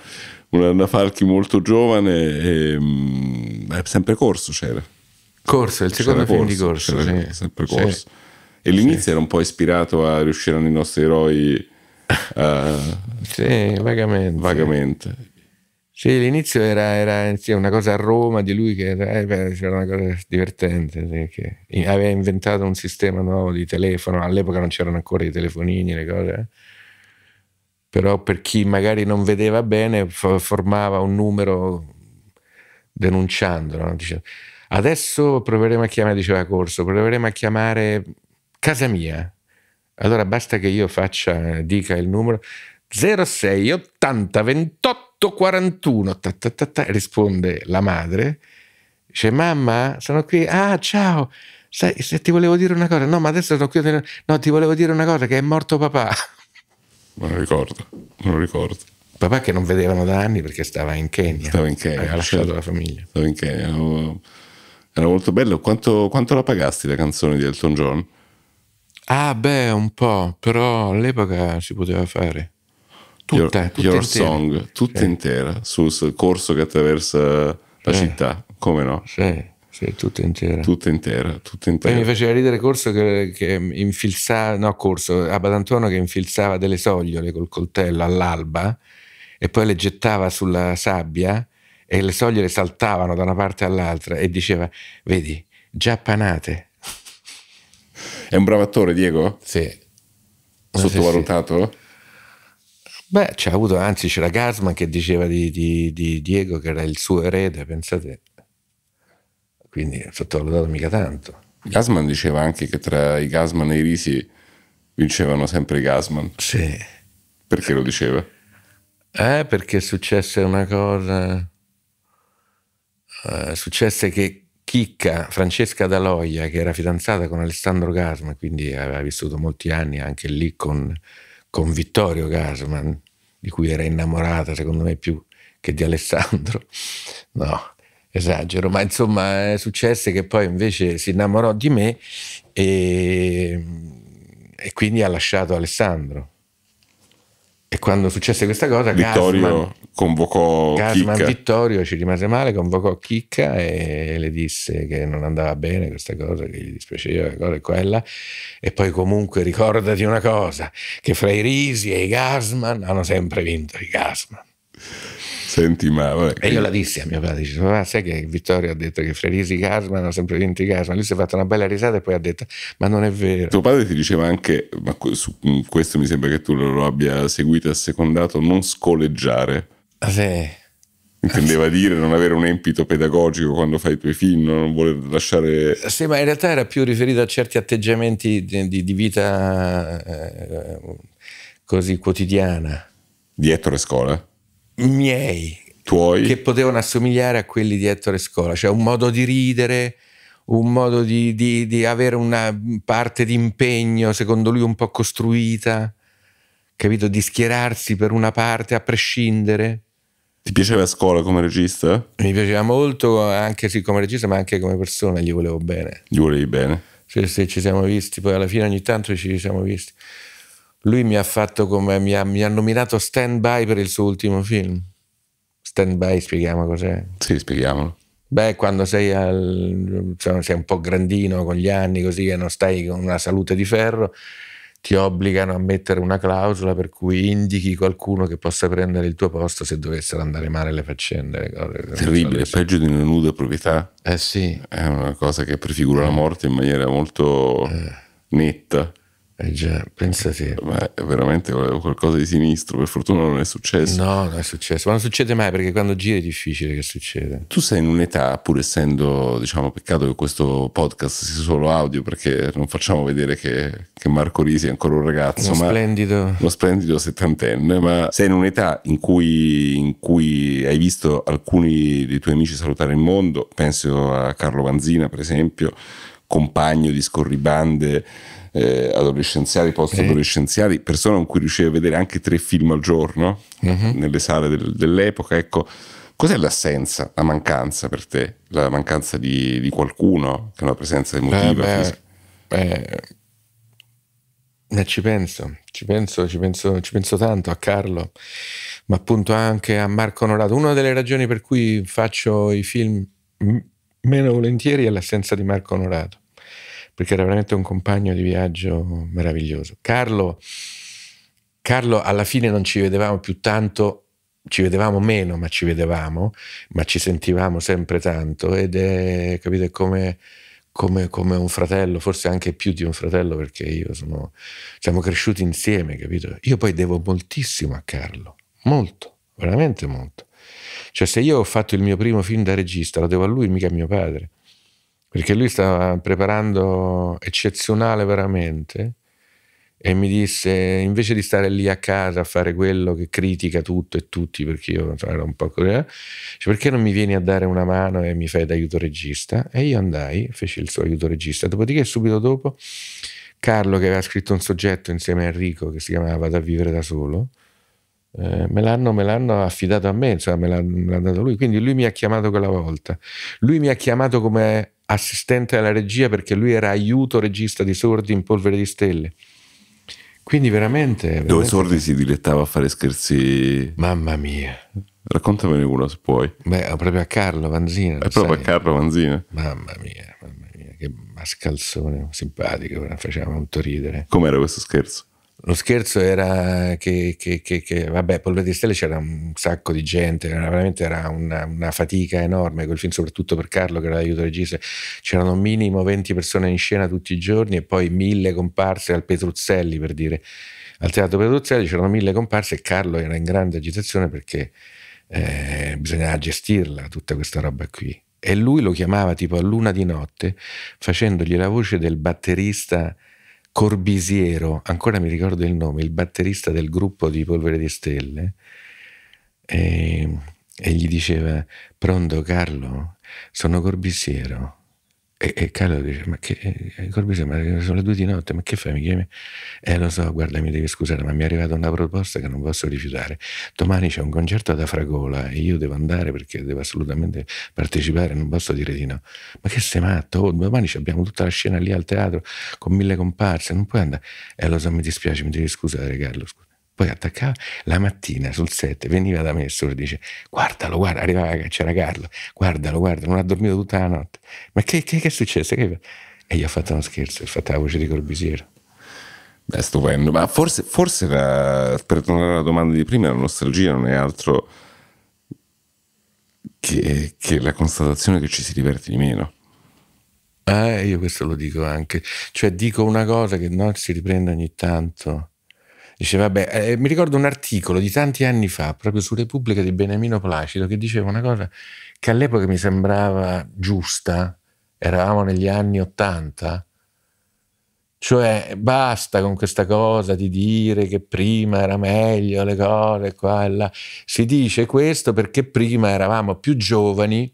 un'Anna Falchi molto giovane e mh, mm, sempre corso c'era Corso, il secondo corso, film di Corso, sì. sempre Corso sì. E l'inizio sì. era un po' ispirato a riusciranno i nostri eroi. Uh, sì, vagamente. vagamente. Sì, l'inizio era, era sì, una cosa a Roma di lui che era, eh, una cosa divertente, sì, aveva inventato un sistema nuovo di telefono, all'epoca non c'erano ancora i telefonini, le cose, eh. però per chi magari non vedeva bene formava un numero denunciandolo, no? Diceva, adesso proveremo a chiamare, diceva Corso, proveremo a chiamare casa mia. Allora basta che io faccia, dica il numero 06 80 28 41, ta, ta, ta, ta risponde la madre, dice mamma sono qui, ah ciao, sai se ti volevo dire una cosa, no ma adesso sono qui, no ti volevo dire una cosa che è morto papà. Non lo ricordo, non lo ricordo. Papà che non vedevano da anni perché stava in Kenya. Stava in Kenya. Ha lasciato certo. la famiglia. Stava in Kenya. Era molto bello. Quanto, quanto la pagasti la canzone di Elton John? Ah beh, un po', però all'epoca si poteva fare. Tutta, your, tutta your song, tutta sì. intera, sul corso che attraversa la sì. città, come no? Sì. Sì, tutta intera. Tutta intera, tutta intera. E mi faceva ridere Corso che, che infilzava, no Corso, Abadantuono che infilzava delle sogliole col coltello all'alba e poi le gettava sulla sabbia e le sogliole saltavano da una parte all'altra e diceva, vedi, già panate. È un bravo attore, Diego? Sì. Sottovalutato? Sì, sì. Beh, c'è avuto, anzi, c'era Gasman che diceva di, di, di Diego che era il suo erede, pensate. Quindi sottovalutato mica tanto. Gasman diceva anche che tra i Gasman e i Risi vincevano sempre i Gasman. Sì. Perché lo diceva? Eh, perché successe una cosa. Eh, successe che chicca Francesca Daloia, che era fidanzata con Alessandro Gasman, quindi aveva vissuto molti anni anche lì con, con Vittorio Gasman, di cui era innamorata secondo me più che di Alessandro. No, esagero, ma insomma eh, successe che poi invece si innamorò di me e, e quindi ha lasciato Alessandro e quando successe questa cosa, Vittorio Gasman, convocò Gasman Chicca. Vittorio ci rimase male, convocò Chicca e le disse che non andava bene questa cosa, che gli dispiaceva cosa e quella. E poi comunque ricordati una cosa, che fra i Risi e i Gasman hanno sempre vinto i Gasman. Senti, ma vabbè, E io la dissi a mio padre, dice, ma sai che Vittorio ha detto che Frerisi Gasman ha sempre vinto i Gasman, lui si è fatto una bella risata e poi ha detto, ma non è vero. Tuo padre ti diceva anche, ma su mm, questo mi sembra che tu lo abbia seguito e assecondato, non scoleggiare. Ah, sì. Intendeva dire non avere un empito pedagogico quando fai i tuoi film, non voler lasciare. Sì, ma in realtà era più riferito a certi atteggiamenti di, di, di vita eh, così quotidiana. Dietro le scuole? miei Tuoi. che potevano assomigliare a quelli di Ettore Scola, cioè un modo di ridere, un modo di, di, di avere una parte di impegno, secondo lui un po' costruita, capito? Di schierarsi per una parte a prescindere. Ti piaceva a scuola come regista? Mi piaceva molto, anche sì, come regista, ma anche come persona, gli volevo bene. Gli volevi bene? Cioè, se ci siamo visti, poi alla fine ogni tanto ci siamo visti lui mi ha fatto come mi ha, mi ha nominato stand by per il suo ultimo film. Stand by, spieghiamo cos'è. Sì, spieghiamolo. Beh, quando sei, al, cioè, sei un po' grandino con gli anni, così e non stai con una salute di ferro, ti obbligano a mettere una clausola per cui indichi qualcuno che possa prendere il tuo posto se dovessero andare male le faccende. Terribile, so peggio di una nuda proprietà. Eh sì. È una cosa che prefigura la morte in maniera molto eh. netta. Eh già, pensate. Ma veramente qualcosa di sinistro, per fortuna non è successo. No, non è successo, ma non succede mai perché quando giri è difficile che succeda. Tu sei in un'età, pur essendo, diciamo, peccato che questo podcast sia solo audio perché non facciamo vedere che, che Marco Risi è ancora un ragazzo. Uno splendido. Uno splendido settantenne, ma sei in un'età in cui, in cui hai visto alcuni dei tuoi amici salutare il mondo, penso a Carlo Vanzina per esempio, compagno di scorribande eh, adolescenziali, post-adolescenziali, okay. persona con cui riuscivi a vedere anche tre film al giorno mm-hmm. nelle sale del, dell'epoca, ecco. Cos'è l'assenza, la mancanza per te? La mancanza di, di qualcuno, che è una presenza emotiva? Eh beh, eh, eh, ci penso, ci penso, ci penso, ci penso tanto a Carlo, ma appunto anche a Marco Onorato. Una delle ragioni per cui faccio i film meno volentieri è l'assenza di Marco Onorato perché era veramente un compagno di viaggio meraviglioso. Carlo, Carlo alla fine non ci vedevamo più tanto, ci vedevamo meno, ma ci vedevamo, ma ci sentivamo sempre tanto ed è, capite, come... Come, come, un fratello, forse anche più di un fratello, perché io sono. Siamo cresciuti insieme, capito? Io poi devo moltissimo a Carlo, molto, veramente molto. Cioè, se io ho fatto il mio primo film da regista, lo devo a lui, mica a mio padre perché lui stava preparando eccezionale veramente e mi disse invece di stare lì a casa a fare quello che critica tutto e tutti perché io ero un po' così eh, perché non mi vieni a dare una mano e mi fai da aiuto regista e io andai feci il suo aiuto regista dopodiché subito dopo Carlo che aveva scritto un soggetto insieme a Enrico che si chiamava Vado a vivere da solo eh, me, l'hanno, me, l'hanno, affidato a me insomma me l'ha, me l'ha dato lui quindi lui mi ha chiamato quella volta lui mi ha chiamato come assistente alla regia perché lui era aiuto regista di Sordi in Polvere di Stelle. Quindi veramente... veramente... Dove Sordi si dilettava a fare scherzi... Mamma mia. Raccontamene uno se puoi. Beh, proprio a Carlo Vanzina. È proprio sai? a Carlo Vanzina. Mamma mia, mamma mia, che mascalzone simpatico, faceva molto ridere. Com'era questo scherzo? Lo scherzo era che, che, che, che vabbè, Polvere di Stelle c'era un sacco di gente, era veramente era una, una, fatica enorme quel film, soprattutto per Carlo che era l'aiuto regista. C'erano minimo 20 persone in scena tutti i giorni e poi mille comparse al Petruzzelli, per dire. Al teatro Petruzzelli c'erano mille comparse e Carlo era in grande agitazione perché eh, bisognava gestirla tutta questa roba qui. E lui lo chiamava tipo a luna di notte facendogli la voce del batterista Corbisiero, ancora mi ricordo il nome, il batterista del gruppo di Polvere di Stelle, e, e gli diceva, pronto Carlo, sono Corbisiero, e, e Carlo dice, ma che, eh, Corbise, eh, ma sono le due di notte, ma che fai, mi chiami? Eh, lo so, guarda, mi devi scusare, ma mi è arrivata una proposta che non posso rifiutare. Domani c'è un concerto ad Afragola e io devo andare perché devo assolutamente partecipare, non posso dire di no. Ma che sei matto? Oh, domani abbiamo tutta la scena lì al teatro con mille comparse, non puoi andare. Eh, lo so, mi dispiace, mi devi scusare, Carlo, scusa poi attaccava la mattina sul set, veniva da me e solo dice guardalo, guarda, arrivava c'era Carlo, guardalo, guarda, non ha dormito tutta la notte. Ma che, che, che è successo? Che...? E gli ho fatto uno scherzo, ho fatto la voce di Corbusiero. Beh, stupendo, ma forse, forse la, per tornare alla domanda di prima, la nostalgia non è altro che, che la constatazione che ci si diverte di meno. Eh, io questo lo dico anche, cioè dico una cosa che non si riprende ogni tanto Dice, vabbè, eh, mi ricordo un articolo di tanti anni fa, proprio su Repubblica di Beniamino Placido, che diceva una cosa che all'epoca mi sembrava giusta, eravamo negli anni Ottanta, cioè basta con questa cosa di dire che prima era meglio le cose qua e là. Si dice questo perché prima eravamo più giovani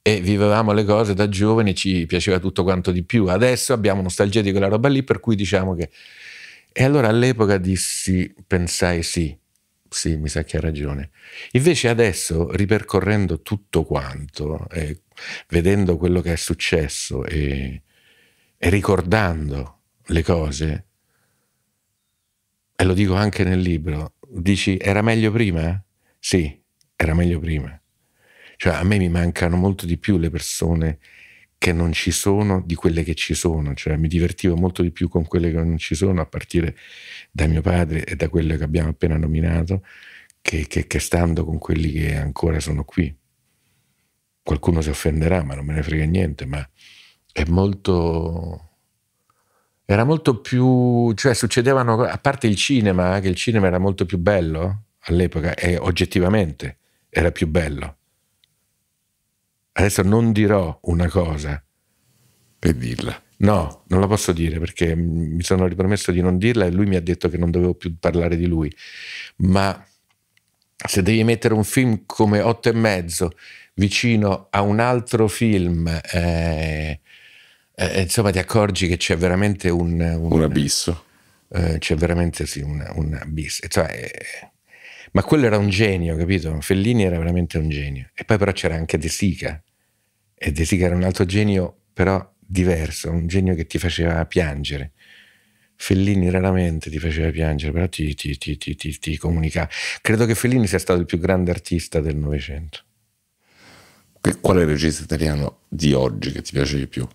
e vivevamo le cose da giovani, ci piaceva tutto quanto di più. Adesso abbiamo nostalgia di quella roba lì, per cui diciamo che e allora all'epoca dissi, pensai sì, sì, mi sa che ha ragione. Invece adesso, ripercorrendo tutto quanto, eh, vedendo quello che è successo e, e ricordando le cose, e lo dico anche nel libro, dici era meglio prima? Sì, era meglio prima. Cioè a me mi mancano molto di più le persone che non ci sono di quelle che ci sono, cioè mi divertivo molto di più con quelle che non ci sono a partire da mio padre e da quelle che abbiamo appena nominato che, che, che stando con quelli che ancora sono qui. Qualcuno si offenderà, ma non me ne frega niente, ma è molto era molto più, cioè succedevano, a parte il cinema, eh, che il cinema era molto più bello all'epoca e oggettivamente era più bello adesso non dirò una cosa. Per dirla. No, non la posso dire perché mi sono ripromesso di non dirla e lui mi ha detto che non dovevo più parlare di lui. Ma se devi mettere un film come Otto e mezzo vicino a un altro film, eh, eh, insomma, ti accorgi che c'è veramente un, un, un abisso. Eh, c'è veramente sì, un, un abisso. Cioè, ma quello era un genio, capito? Fellini era veramente un genio. E poi però c'era anche De Sica. E De Sica era un altro genio, però diverso, un genio che ti faceva piangere. Fellini raramente ti faceva piangere, però ti, ti, ti, ti comunicava. Credo che Fellini sia stato il più grande artista del Novecento. Qual è il regista italiano di oggi che ti piace di più?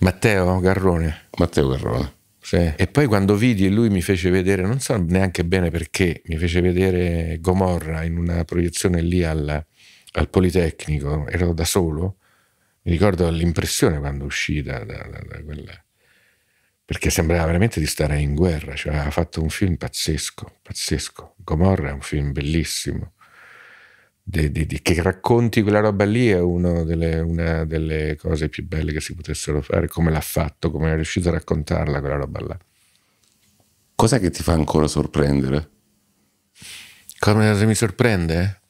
Matteo Garrone. Matteo Garrone. Sì. E poi quando vidi e lui mi fece vedere, non so neanche bene perché, mi fece vedere Gomorra in una proiezione lì al, al Politecnico, ero da solo, mi ricordo l'impressione quando uscì da, da, da, da quella... Perché sembrava veramente di stare in guerra, cioè aveva fatto un film pazzesco, pazzesco. Gomorra è un film bellissimo di, di, di, che racconti quella roba lì è delle, una delle cose più belle che si potessero fare, come l'ha fatto, come è riuscito a raccontarla quella roba là. Cos'è che ti fa ancora sorprendere? Come mi sorprende?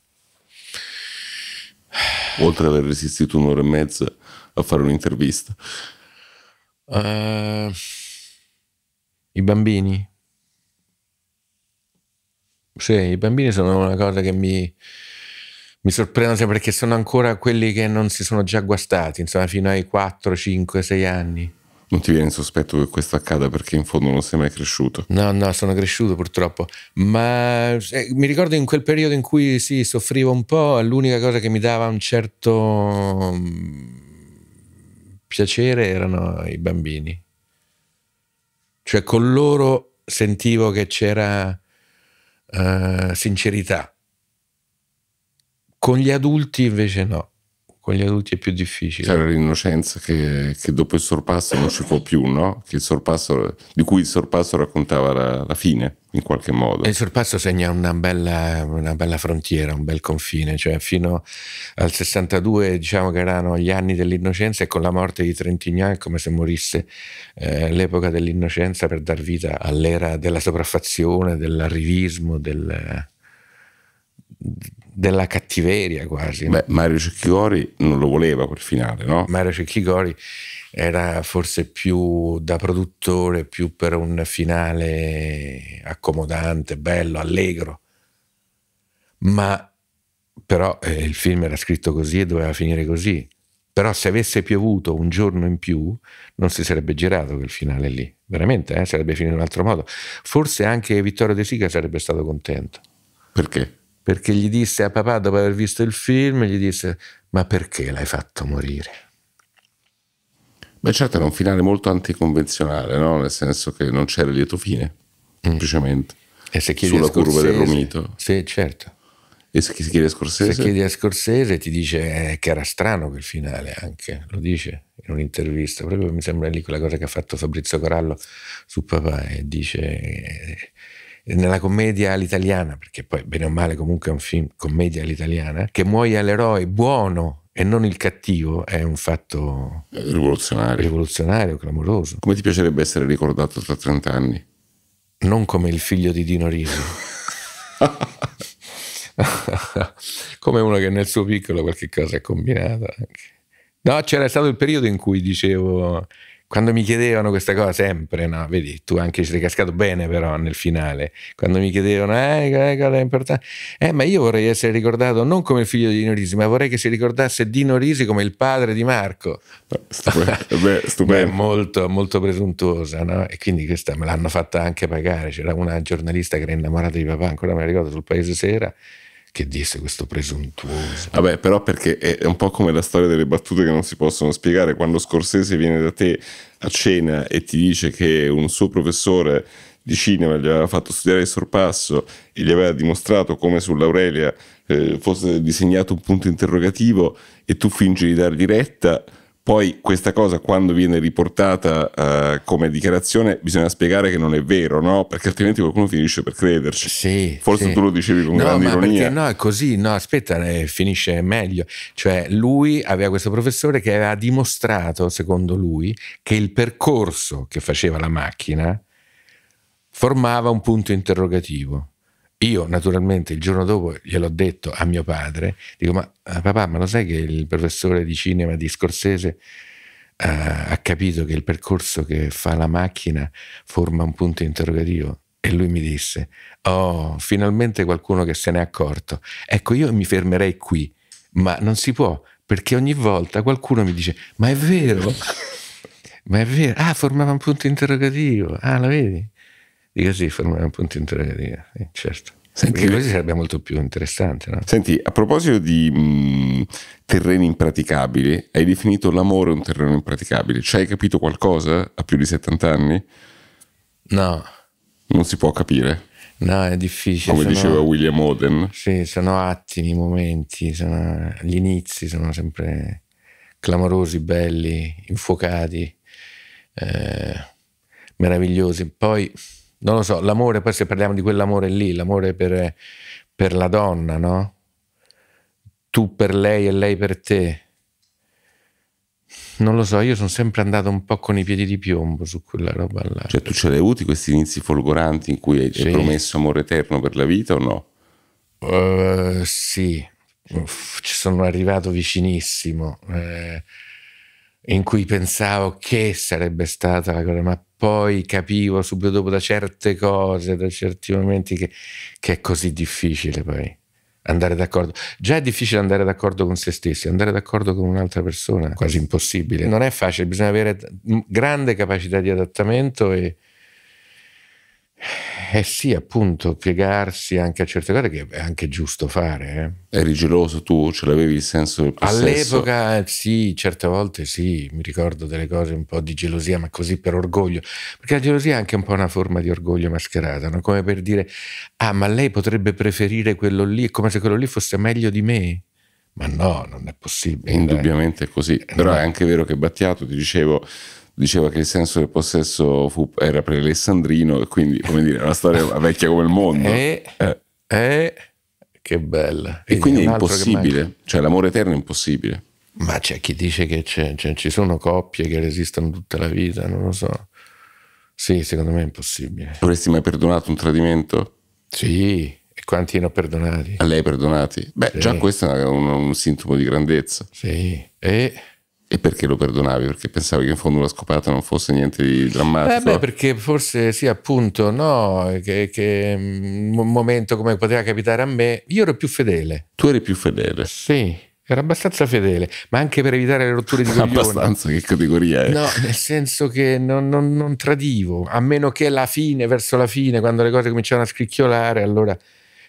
Oltre ad aver resistito un'ora e mezza a fare un'intervista. Uh, I bambini? Sì, i bambini sono una cosa che mi mi sorprendono sempre perché sono ancora quelli che non si sono già guastati, insomma, fino ai 4, 5, 6 anni. Non ti viene in sospetto che questo accada perché in fondo non sei mai cresciuto? No, no, sono cresciuto purtroppo, ma eh, mi ricordo in quel periodo in cui sì, soffrivo un po', l'unica cosa che mi dava un certo mm, piacere erano i bambini. Cioè con loro sentivo che c'era uh, sincerità con gli adulti invece no, con gli adulti è più difficile. C'era l'innocenza che, che, dopo il sorpasso non ci può più, no? di cui il sorpasso raccontava la, la, fine, in qualche modo. E il sorpasso segna una bella, una bella, frontiera, un bel confine, cioè fino al 62 diciamo che erano gli anni dell'innocenza e con la morte di Trentignan è come se morisse eh, l'epoca dell'innocenza per dar vita all'era della sopraffazione, dell'arrivismo, del della cattiveria quasi. Beh, Mario Cecchigori non lo voleva quel finale, no? Mario Cecchigori era forse più da produttore, più per un finale accomodante, bello, allegro. Ma però eh, il film era scritto così e doveva finire così. Però se avesse piovuto un giorno in più non si sarebbe girato quel finale lì, veramente, eh? sarebbe finito in un altro modo. Forse anche Vittorio De Sica sarebbe stato contento. Perché? perché gli disse a papà, dopo aver visto il film, gli disse, ma perché l'hai fatto morire? Beh certo, era un finale molto anticonvenzionale, no? nel senso che non c'era lieto fine, mm. semplicemente. E se chiedi Sulla Scorsese, curva del Romito. Sì, certo. E se chiedi a Scorsese? Se chiedi a Scorsese ti dice eh, che era strano quel finale anche, lo dice in un'intervista, proprio mi sembra lì quella cosa che ha fatto Fabrizio Corallo su papà e dice nella commedia all'italiana, perché poi bene o male comunque è un film commedia all'italiana, che muoia l'eroe buono e non il cattivo è un fatto rivoluzionario. rivoluzionario, clamoroso. Come ti piacerebbe essere ricordato tra 30 anni? Non come il figlio di Dino Riso. come uno che nel suo piccolo qualche cosa ha combinato. Anche. No, c'era stato il periodo in cui dicevo quando mi chiedevano questa cosa, sempre, no? Vedi, tu anche ci sei cascato bene però nel finale. Quando mi chiedevano, eh, eh cosa ecco è importante? Eh, ma io vorrei essere ricordato non come il figlio di Dino Risi, ma vorrei che si ricordasse Dino Risi come il padre di Marco. Ah, stupendo, eh, beh, stupendo. molto, molto presuntuosa, no? E quindi questa me l'hanno fatta anche pagare. C'era una giornalista che era innamorata di papà, ancora me la ricordo, sul Paese Sera, che disse questo presuntuoso. Vabbè, però perché è un po' come la storia delle battute che non si possono spiegare. Quando Scorsese viene da te a cena e ti dice che un suo professore di cinema gli aveva fatto studiare il sorpasso e gli aveva dimostrato come sull'Aurelia eh, fosse disegnato un punto interrogativo e tu fingi di dargli retta poi questa cosa quando viene riportata uh, come dichiarazione bisogna spiegare che non è vero, no? Perché altrimenti qualcuno finisce per crederci. Sì, Forse sì. tu lo dicevi con no, grande ma ironia. Perché no, è così, no, aspetta, eh, finisce meglio. Cioè lui aveva questo professore che aveva dimostrato, secondo lui, che il percorso che faceva la macchina formava un punto interrogativo. Io naturalmente il giorno dopo gliel'ho detto a mio padre, dico ma eh, papà ma lo sai che il professore di cinema di Scorsese uh, ha capito che il percorso che fa la macchina forma un punto interrogativo? E lui mi disse, oh finalmente qualcuno che se n'è accorto. Ecco io mi fermerei qui, ma non si può perché ogni volta qualcuno mi dice, ma è vero? ma è vero, ah formava un punto interrogativo, ah lo vedi? Io sì, fermare un punto interrogativo, eh, certo. Senti, Perché così sarebbe molto più interessante. No? Senti, a proposito di mh, mm, terreni impraticabili, hai definito l'amore un terreno impraticabile. Ci hai capito qualcosa a più di 70 anni? No. Non si può capire? No, è difficile. Come sono, diceva William Oden. Sì, sono attimi, momenti, sono, gli inizi sono sempre clamorosi, belli, infuocati, eh, meravigliosi. Poi non lo so, l'amore, poi se parliamo di quell'amore lì, l'amore per, per la donna, no? Tu per lei e lei per te. Non lo so, io sono sempre andato un po' con i piedi di piombo su quella roba là. Cioè, tu ce l'hai avuti questi inizi folgoranti in cui hai, sì. promesso amore eterno per la vita o no? Uh, sì, Uff, ci sono arrivato vicinissimo, eh, in cui pensavo che sarebbe stata la cosa, ma poi capivo subito dopo da certe cose, da certi momenti che, che, è così difficile poi andare d'accordo. Già è difficile andare d'accordo con se stessi, andare d'accordo con un'altra persona è quasi impossibile. Non è facile, bisogna avere grande capacità di adattamento e, eh sì, appunto, piegarsi anche a certe cose che è anche giusto fare. Eh. Eri geloso tu? Ce l'avevi il senso del possesso? All'epoca sì, certe volte sì, mi ricordo delle cose un po' di gelosia, ma così per orgoglio. Perché la gelosia è anche un po' una forma di orgoglio mascherata, no? come per dire, ah ma lei potrebbe preferire quello lì, è come se quello lì fosse meglio di me. Ma no, non è possibile. Indubbiamente è così. Eh, Però no. è anche vero che Battiato, ti dicevo, diceva che il senso del possesso fu, era per Alessandrino e quindi, come dire, una storia vecchia come il mondo. Eh, eh. eh che bella. E, e quindi è impossibile, cioè l'amore eterno è impossibile. Ma c'è chi dice che c'è, cioè, ci sono coppie che resistono tutta la vita, non lo so. Sì, secondo me è impossibile. Avresti mai perdonato un tradimento? Sì, e quanti ne ho perdonati? A lei perdonati? Beh, sì. già questo è un, un sintomo di grandezza. Sì, e e perché lo perdonavi? Perché pensavi che in fondo la scopata non fosse niente di drammatico? beh, beh perché forse sì, appunto, no, che, che, mm, un momento come poteva capitare a me, io ero più fedele. Tu eri più fedele? Sì. ero abbastanza fedele, ma anche per evitare le rotture di coglione. abbastanza, che categoria è? No, nel senso che non, non, non tradivo, a meno che la fine, verso la fine, quando le cose cominciavano a scricchiolare, allora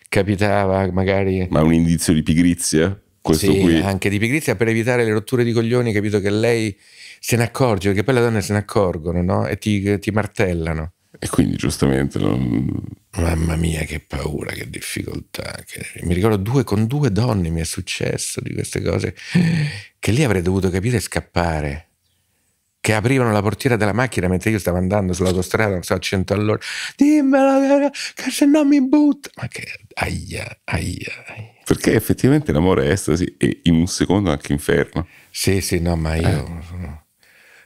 capitava magari... Ma un indizio di pigrizia? questo sì, qui. anche di pigrizia per evitare le rotture di coglioni, capito che lei se ne accorge, perché poi le donne se ne accorgono, no? E ti, ti martellano. E quindi giustamente non... Mamma mia, che paura, che difficoltà. Che... Mi ricordo due, con due donne mi è successo di queste cose, che lì avrei dovuto capire scappare. Che aprivano la portiera della macchina mentre io stavo andando sull'autostrada, non so, a 100 all'ora. Dimmelo, che se no mi butto. Ma che aia, aia, aia. Perché effettivamente l'amore è estasi e in un secondo anche inferno. Sì, sì, no, ma io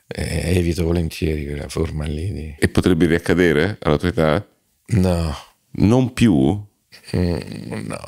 eh. eh, evito volentieri quella forma lì. Di... E potrebbe riaccadere alla tua età? No. Non più? Mm, no.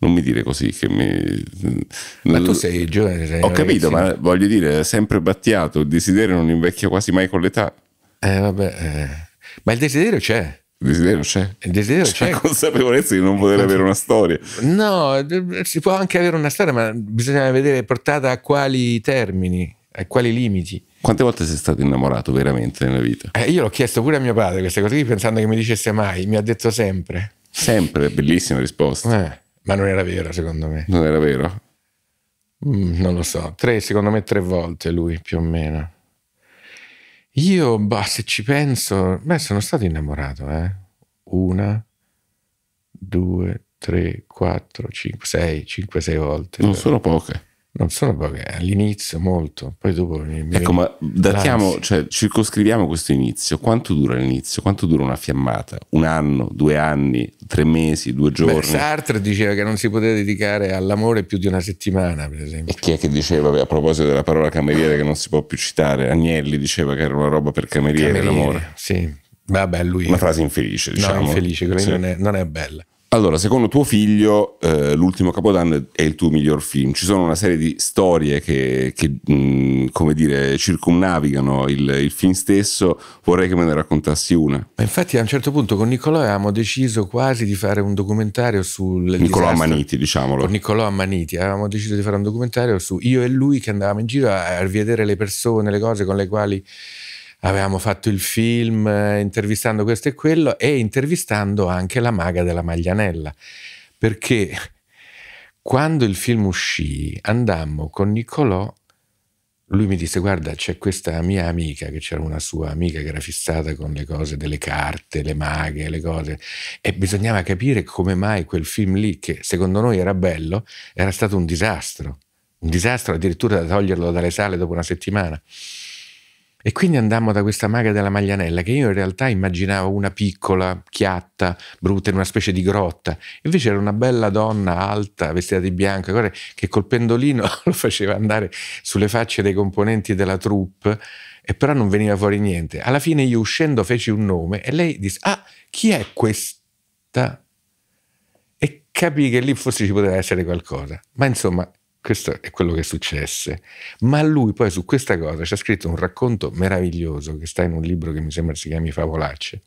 Non mi dire così che mi... Ma tu sei giovane. Sei Ho capito, ma voglio dire, sempre battiato, il desiderio non invecchia quasi mai con l'età. Eh vabbè, eh. ma il desiderio c'è desiderio c'è. Il desiderio c'è. La consapevolezza di non voler avere una storia. No, si può anche avere una storia, ma bisogna vedere portata a quali termini, a quali limiti. Quante volte sei stato innamorato veramente nella vita? Eh, io l'ho chiesto pure a mio padre queste cose qui pensando che mi dicesse mai, mi ha detto sempre. Sempre, bellissima risposta. Eh, ma non era vero secondo me. Non era vero? Mm, non lo so, tre, secondo me tre volte lui più o meno. Io, bah, se ci penso, beh, sono stato innamorato, eh. Una, due, tre, quattro, cinque, sei, cinque, sei volte. Non sono poche. Non sono poche, all'inizio molto, poi dopo mi, mi Ecco, ma datiamo, cioè, circoscriviamo questo inizio. Quanto dura l'inizio? Quanto dura una fiammata? Un anno, due anni, tre mesi, due giorni? Beh, Sartre diceva che non si poteva dedicare all'amore più di una settimana, per esempio. E chi è che diceva, a proposito della parola cameriere che non si può più citare, Agnelli diceva che era una roba per cameriere, cameriere l'amore. Sì, vabbè, lui... Una frase infelice, diciamo. No, infelice, quella sì. non, è, non è bella. Allora, secondo tuo figlio, eh, L'ultimo Capodanno è il tuo miglior film. Ci sono una serie di storie che, che mh, mm, come dire, circumnavigano il, il, film stesso. Vorrei che me ne raccontassi una. Ma infatti, a un certo punto con Niccolò avevamo deciso quasi di fare un documentario sul. Niccolò disastro. Ammaniti, diciamolo. Con Niccolò Ammaniti avevamo deciso di fare un documentario su io e lui che andavamo in giro a, a vedere le persone, le cose con le quali avevamo fatto il film eh, intervistando questo e quello e intervistando anche la maga della Maglianella, perché quando il film uscì andammo con Niccolò, lui mi disse guarda c'è questa mia amica, che c'era una sua amica che era fissata con le cose delle carte, le maghe, le cose, e bisognava capire come mai quel film lì, che secondo noi era bello, era stato un disastro, un disastro addirittura da toglierlo dalle sale dopo una settimana. E quindi andammo da questa maga della Maglianella, che io in realtà immaginavo una piccola, chiatta, brutta, in una specie di grotta. Invece era una bella donna alta, vestita di bianco, che col pendolino lo faceva andare sulle facce dei componenti della troupe, e però non veniva fuori niente. Alla fine io uscendo feci un nome e lei disse, ah, chi è questa? E capì che lì forse ci poteva essere qualcosa. Ma insomma, questo è quello che successe. Ma lui poi su questa cosa ci ha scritto un racconto meraviglioso che sta in un libro che mi sembra si chiami Favolacce,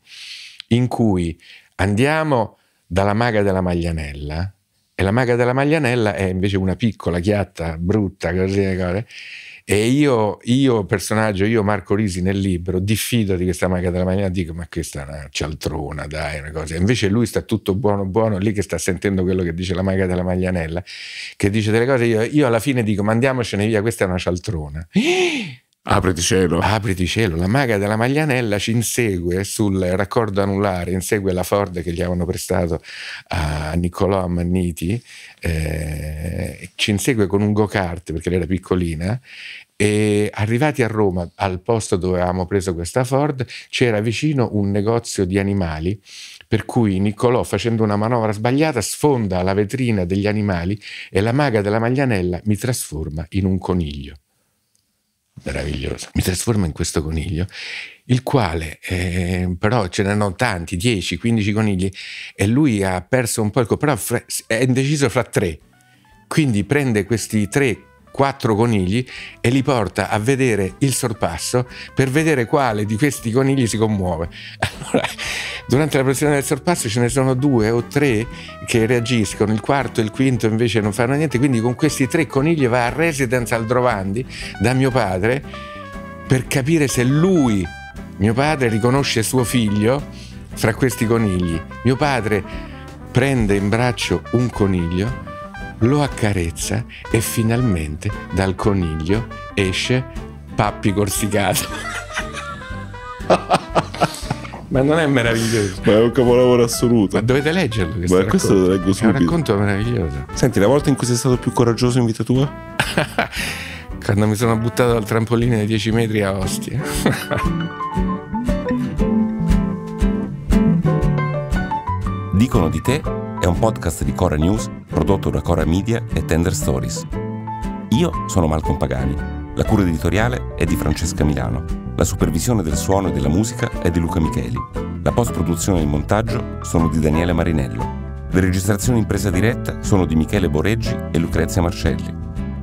in cui andiamo dalla maga della Maglianella, e la maga della Maglianella è invece una piccola, chiatta, brutta, così, cose, e io, io, personaggio, io Marco Risi nel libro, diffido di questa maga della maniera, dico ma questa è una cialtrona, dai, una cosa. Invece lui sta tutto buono, buono, lì che sta sentendo quello che dice la maga della Maglianella, che dice delle cose, io, io alla fine dico ma andiamocene via, questa è una cialtrona. Apriti cielo. Apriti cielo. La maga della Maglianella ci insegue sul raccordo anulare, insegue la Ford che gli avevano prestato a Niccolò Manniti eh, ci insegue con un go-kart perché lei era piccolina e arrivati a Roma, al posto dove avevamo preso questa Ford, c'era vicino un negozio di animali per cui Niccolò, facendo una manovra sbagliata, sfonda la vetrina degli animali e la maga della Maglianella mi trasforma in un coniglio. Meraviglioso. Mi trasforma in questo coniglio il quale eh, però c'erano tanti, 10, 15 conigli e lui ha perso un po' il però fra, è indeciso fra tre, quindi prende questi tre, quattro conigli e li porta a vedere il sorpasso per vedere quale di questi conigli si commuove. Allora, durante la pressione del sorpasso ce ne sono due o tre che reagiscono, il quarto e il quinto invece non fanno niente, quindi con questi tre conigli va a residence al Drovandi da mio padre per capire se lui mio padre riconosce suo figlio fra questi conigli. Mio padre prende in braccio un coniglio, lo accarezza e finalmente dal coniglio esce Pappi Corsicato. Ma non è meraviglioso? Ma è un capolavoro assoluto. Ma dovete leggerlo. Questo, Beh, questo lo leggo subito. È un racconto meraviglioso. Senti, la volta in cui sei stato più coraggioso in vita tua? Quando mi sono buttato dal trampolino dei 10 metri a Ostia. Dicono di te è un podcast di Cora News prodotto da Cora Media e Tender Stories. Io sono Malcolm Pagani. La cura editoriale è di Francesca Milano. La supervisione del suono e della musica è di Luca Micheli. La post-produzione e il montaggio sono di Daniele Marinello. Le registrazioni in presa diretta sono di Michele Boreggi e Lucrezia Marcelli.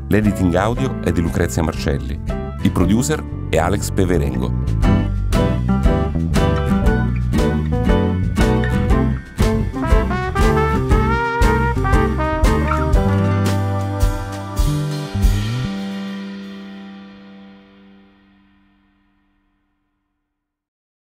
L'editing audio è di Lucrezia Marcelli. Il producer è Alex Peverengo.